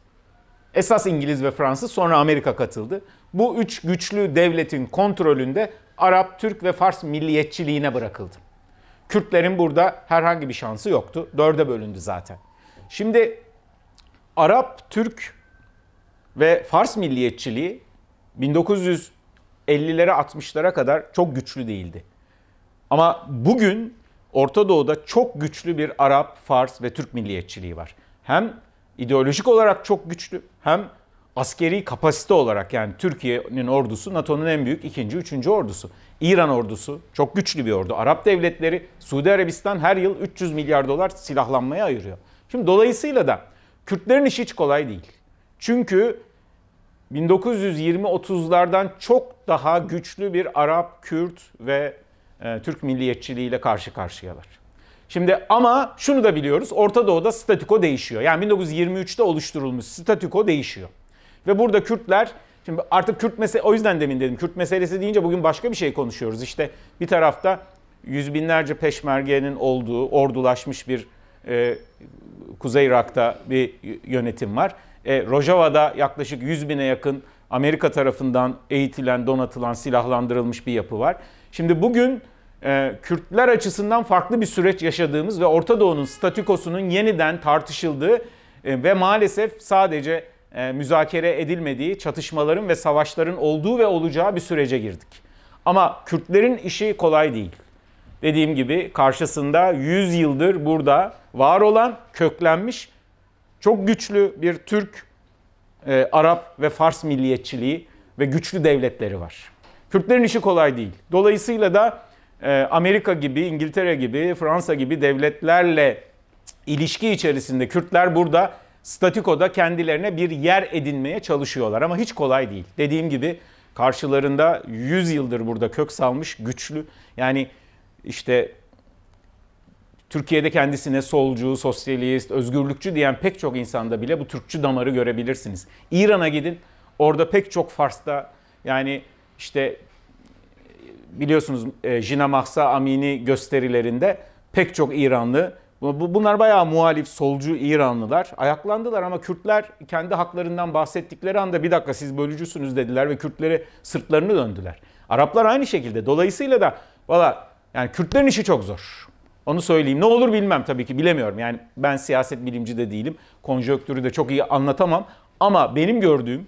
esas İngiliz ve Fransız sonra Amerika katıldı. Bu üç güçlü devletin kontrolünde Arap, Türk ve Fars milliyetçiliğine bırakıldı. Kürtlerin burada herhangi bir şansı yoktu. Dörde bölündü zaten. Şimdi Arap, Türk ve Fars milliyetçiliği 1950'lere 60'lara kadar çok güçlü değildi. Ama bugün Orta Doğu'da çok güçlü bir Arap, Fars ve Türk milliyetçiliği var. Hem ideolojik olarak çok güçlü hem askeri kapasite olarak yani Türkiye'nin ordusu NATO'nun en büyük ikinci, üçüncü ordusu. İran ordusu çok güçlü bir ordu. Arap devletleri, Suudi Arabistan her yıl 300 milyar dolar silahlanmaya ayırıyor. Şimdi dolayısıyla da Kürtlerin işi hiç kolay değil. Çünkü 1920-30'lardan çok daha güçlü bir Arap, Kürt ve e, Türk milliyetçiliğiyle karşı karşıyalar. Şimdi ama şunu da biliyoruz. Orta Doğu'da statüko değişiyor. Yani 1923'te oluşturulmuş statüko değişiyor. Ve burada Kürtler şimdi artık Kürt meselesi o yüzden demin dedim. Kürt meselesi deyince bugün başka bir şey konuşuyoruz. İşte bir tarafta yüz binlerce peşmergenin olduğu ordulaşmış bir e, Kuzey Irak'ta bir yönetim var. E, Rojava'da yaklaşık 100 bine yakın Amerika tarafından eğitilen, donatılan, silahlandırılmış bir yapı var. Şimdi bugün e, Kürtler açısından farklı bir süreç yaşadığımız ve Orta Doğu'nun statükosunun yeniden tartışıldığı e, ve maalesef sadece e, müzakere edilmediği çatışmaların ve savaşların olduğu ve olacağı bir sürece girdik. Ama Kürtlerin işi kolay değil. Dediğim gibi karşısında 100 yıldır burada var olan, köklenmiş, çok güçlü bir Türk, e, Arap ve Fars milliyetçiliği ve güçlü devletleri var. Kürtlerin işi kolay değil. Dolayısıyla da e, Amerika gibi, İngiltere gibi, Fransa gibi devletlerle ilişki içerisinde Kürtler burada statikoda kendilerine bir yer edinmeye çalışıyorlar ama hiç kolay değil. Dediğim gibi karşılarında 100 yıldır burada kök salmış güçlü yani işte Türkiye'de kendisine solcu, sosyalist, özgürlükçü diyen pek çok insanda bile bu Türkçü damarı görebilirsiniz. İran'a gidin. Orada pek çok Fars'ta yani işte biliyorsunuz Jina e, Mahsa Amini gösterilerinde pek çok İranlı Bunlar bayağı muhalif, solcu İranlılar. Ayaklandılar ama Kürtler kendi haklarından bahsettikleri anda bir dakika siz bölücüsünüz dediler ve Kürtlere sırtlarını döndüler. Araplar aynı şekilde. Dolayısıyla da valla yani Kürtlerin işi çok zor. Onu söyleyeyim. Ne olur bilmem tabii ki bilemiyorum. Yani ben siyaset bilimci de değilim. Konjöktürü de çok iyi anlatamam. Ama benim gördüğüm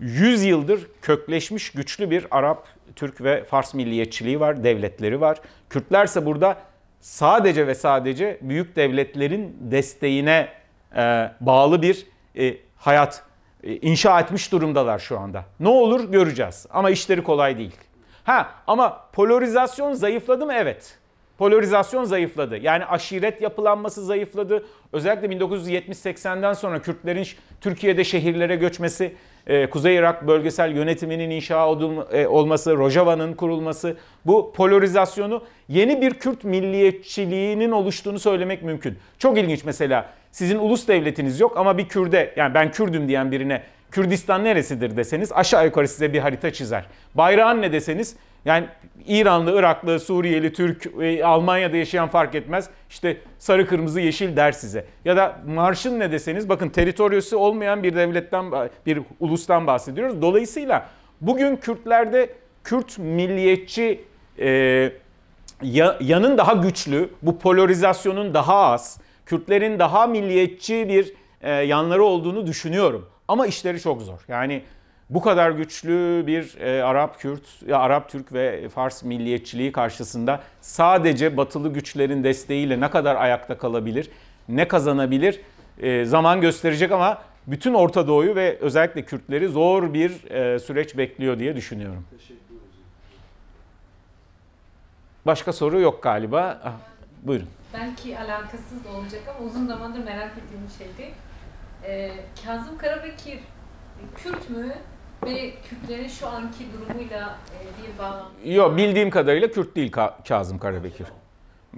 100 yıldır kökleşmiş güçlü bir Arap, Türk ve Fars milliyetçiliği var, devletleri var. Kürtlerse burada sadece ve sadece büyük devletlerin desteğine e, bağlı bir e, hayat e, inşa etmiş durumdalar şu anda. Ne olur göreceğiz ama işleri kolay değil. Ha ama polarizasyon zayıfladı mı? Evet polarizasyon zayıfladı. Yani aşiret yapılanması zayıfladı. Özellikle 1970-80'den sonra Kürtlerin Türkiye'de şehirlere göçmesi, e, Kuzey Irak bölgesel yönetiminin inşa e, olması, Rojava'nın kurulması bu polarizasyonu yeni bir Kürt milliyetçiliğinin oluştuğunu söylemek mümkün. Çok ilginç mesela sizin ulus devletiniz yok ama bir Kürde yani ben Kürdüm diyen birine Kürdistan neresidir deseniz aşağı yukarı size bir harita çizer. Bayrağın ne deseniz yani İranlı, Iraklı, Suriyeli, Türk, e, Almanya'da yaşayan fark etmez. İşte sarı, kırmızı, yeşil der size. Ya da marşın ne deseniz bakın teritoryosu olmayan bir devletten, bir ulustan bahsediyoruz. Dolayısıyla bugün Kürtlerde Kürt milliyetçi e, yanın daha güçlü, bu polarizasyonun daha az, Kürtlerin daha milliyetçi bir e, yanları olduğunu düşünüyorum. Ama işleri çok zor. Yani bu kadar güçlü bir e, Arap Kürt, ya Arap Türk ve Fars milliyetçiliği karşısında sadece batılı güçlerin desteğiyle ne kadar ayakta kalabilir, ne kazanabilir e, zaman gösterecek ama bütün Orta Doğu'yu ve özellikle Kürtleri zor bir e, süreç bekliyor diye düşünüyorum. Başka soru yok galiba. Ah, buyurun. Belki alakasız olacak ama uzun zamandır merak ettiğim bir şeydi. Ee, Kazım Karabekir Kürt mü? ve Kürtlerin şu anki durumuyla e, bir bağ. Yok bildiğim kadarıyla Kürt değil Kazım Karabekir.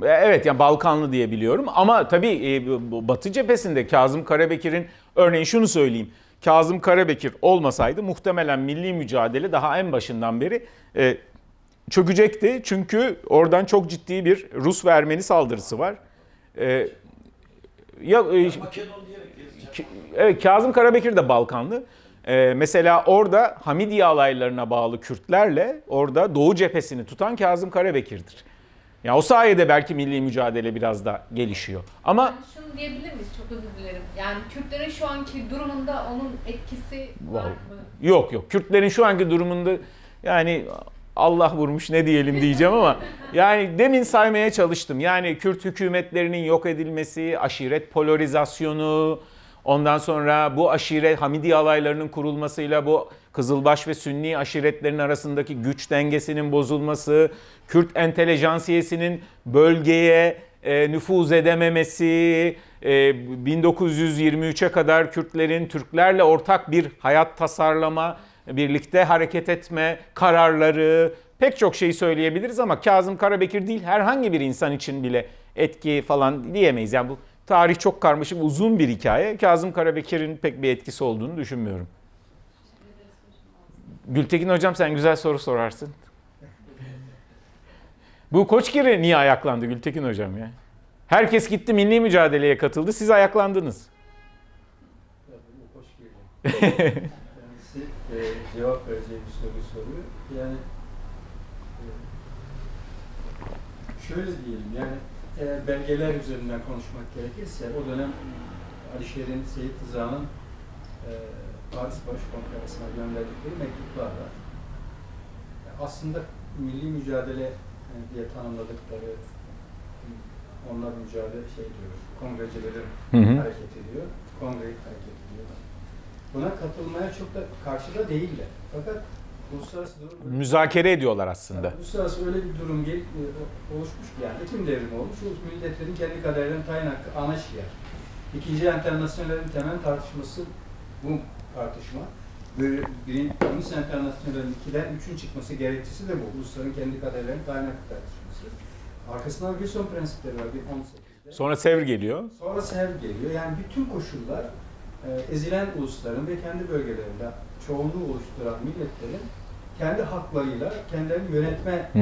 E, evet yani Balkanlı diye biliyorum ama tabii e, Batı cephesinde Kazım Karabekir'in örneğin şunu söyleyeyim. Kazım Karabekir olmasaydı muhtemelen milli mücadele daha en başından beri çökecekti. Çünkü oradan çok ciddi bir Rus ve Ermeni saldırısı var. E, ya, e, evet Kazım Karabekir de Balkanlı. Ee, mesela orada Hamidiye alaylarına bağlı Kürtlerle orada Doğu cephesini tutan Kazım Karabekir'dir. Ya o sayede belki milli mücadele biraz da gelişiyor. Ama yani şunu diyebilir miyiz? Çok özür dilerim. Yani Kürtlerin şu anki durumunda onun etkisi var mı? Yok yok. Kürtlerin şu anki durumunda yani Allah vurmuş ne diyelim diyeceğim ama yani demin saymaya çalıştım. Yani Kürt hükümetlerinin yok edilmesi, aşiret polarizasyonu, Ondan sonra bu aşiret Hamidi alaylarının kurulmasıyla bu Kızılbaş ve Sünni aşiretlerin arasındaki güç dengesinin bozulması, Kürt entelejansiyesinin bölgeye e, nüfuz edememesi, e, 1923'e kadar Kürtlerin Türklerle ortak bir hayat tasarlama, birlikte hareket etme kararları, pek çok şeyi söyleyebiliriz ama Kazım Karabekir değil herhangi bir insan için bile etki falan diyemeyiz. Yani bu Tarih çok karmaşık, uzun bir hikaye. Kazım Karabekir'in pek bir etkisi olduğunu düşünmüyorum. Gültekin Hocam sen güzel soru sorarsın. Bu Koçgiri niye ayaklandı Gültekin Hocam ya? Herkes gitti milli mücadeleye katıldı, siz ayaklandınız. Kendisi e, cevap vereceği bir soru soruyor. Yani e, şöyle diyelim yani eğer belgeler üzerinden konuşmak gerekirse o dönem Alişer'in, Seyit Rıza'nın e, Paris Barış Konferansı'na gönderdikleri mektuplarla aslında milli mücadele e, diye tanımladıkları onlar mücadele şey diyor, kongrecilerin hareket ediyor, kongre hareket ediyor. Buna katılmaya çok da karşıda değiller. Fakat uluslararası durum müzakere ediyorlar aslında. Yani, uluslararası öyle bir durum gel, e, oluşmuş bir yerde. Kim devrimi olmuş? Ulus milletlerin kendi kaderlerinin tayin hakkı ana şiar. İkinci enternasyonelin temel tartışması bu tartışma. birinci enternasyonelin ikiden üçün çıkması gerekçesi de bu. Ulusların kendi kaderlerinin tayin hakkı tartışması. Arkasından Wilson prensipleri var. Bir 18'de. Sonra Sevr geliyor. Sonra Sevr geliyor. Yani bütün koşullar e, ezilen ulusların ve kendi bölgelerinde çoğunluğu oluşturan milletlerin kendi haklarıyla kendilerini yönetme hı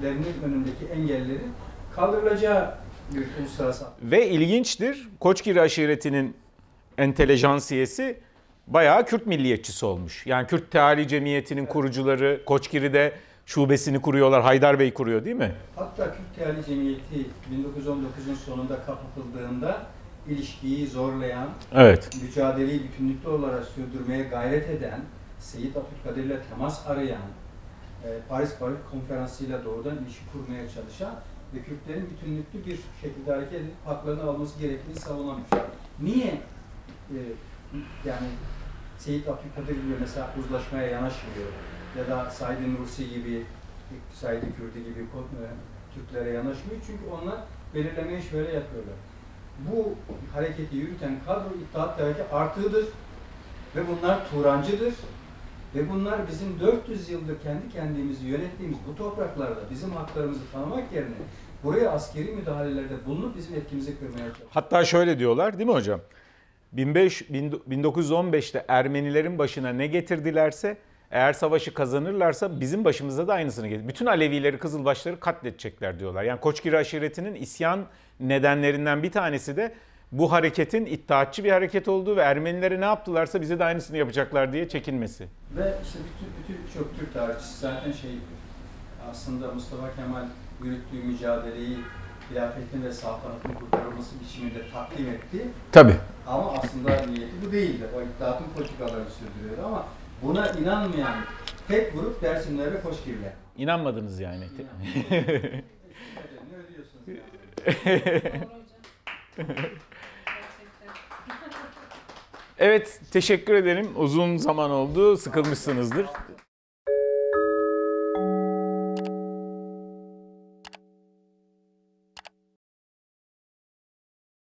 E, önündeki engelleri kaldırılacağı bir uluslararası. Ve ilginçtir, Koçgiri aşiretinin entelejansiyesi bayağı Kürt milliyetçisi olmuş. Yani Kürt Teali Cemiyeti'nin evet. kurucuları Koçgiri'de şubesini kuruyorlar. Haydar Bey kuruyor değil mi? Hatta Kürt Teali Cemiyeti 1919'un sonunda kapatıldığında ilişkiyi zorlayan, evet. mücadeleyi bütünlükte olarak sürdürmeye gayret eden, Seyit Abdülkadir ile temas arayan, e, Paris Barış Konferansı ile doğrudan ilişki kurmaya çalışan ve Kürtlerin bütünlüklü bir şekilde hareket edip haklarını alması gerektiğini savunamış. Niye e, yani Seyit Abdülkadir gibi mesela uzlaşmaya yanaşmıyor ya da Said Nursi gibi, Said Kürdi gibi e, Türklere yanaşmıyor çünkü onlar belirleme şöyle yapıyorlar. Bu hareketi yürüten kadro İttihat Terakki artığıdır ve bunlar Turancıdır ve bunlar bizim 400 yıldır kendi kendimizi yönettiğimiz bu topraklarda bizim haklarımızı tanımak yerine buraya askeri müdahalelerde bulunup bizim etkimizi kırmaya çalışıyor. Hatta şöyle diyorlar değil mi hocam? 15, 1915'te Ermenilerin başına ne getirdilerse eğer savaşı kazanırlarsa bizim başımıza da aynısını getirir. Bütün Alevileri, Kızılbaşları katledecekler diyorlar. Yani Koçgiri aşiretinin isyan nedenlerinden bir tanesi de bu hareketin iddiatçı bir hareket olduğu ve Ermenileri ne yaptılarsa bize de aynısını yapacaklar diye çekinmesi. Ve işte bütün, bütün çok Türk tarihçisi zaten şey aslında Mustafa Kemal yürüttüğü mücadeleyi hilafetin ve saltanatın kurtarılması biçiminde takdim etti. Tabi. Ama aslında niyeti bu değildi. O iddiatın politikalarını sürdürüyordu ama buna inanmayan tek grup Dersimler ve Koşgirler. İnanmadınız yani. İnanmadım. ne şey ödüyorsunuz yani? Evet teşekkür ederim. Uzun zaman oldu. Sıkılmışsınızdır.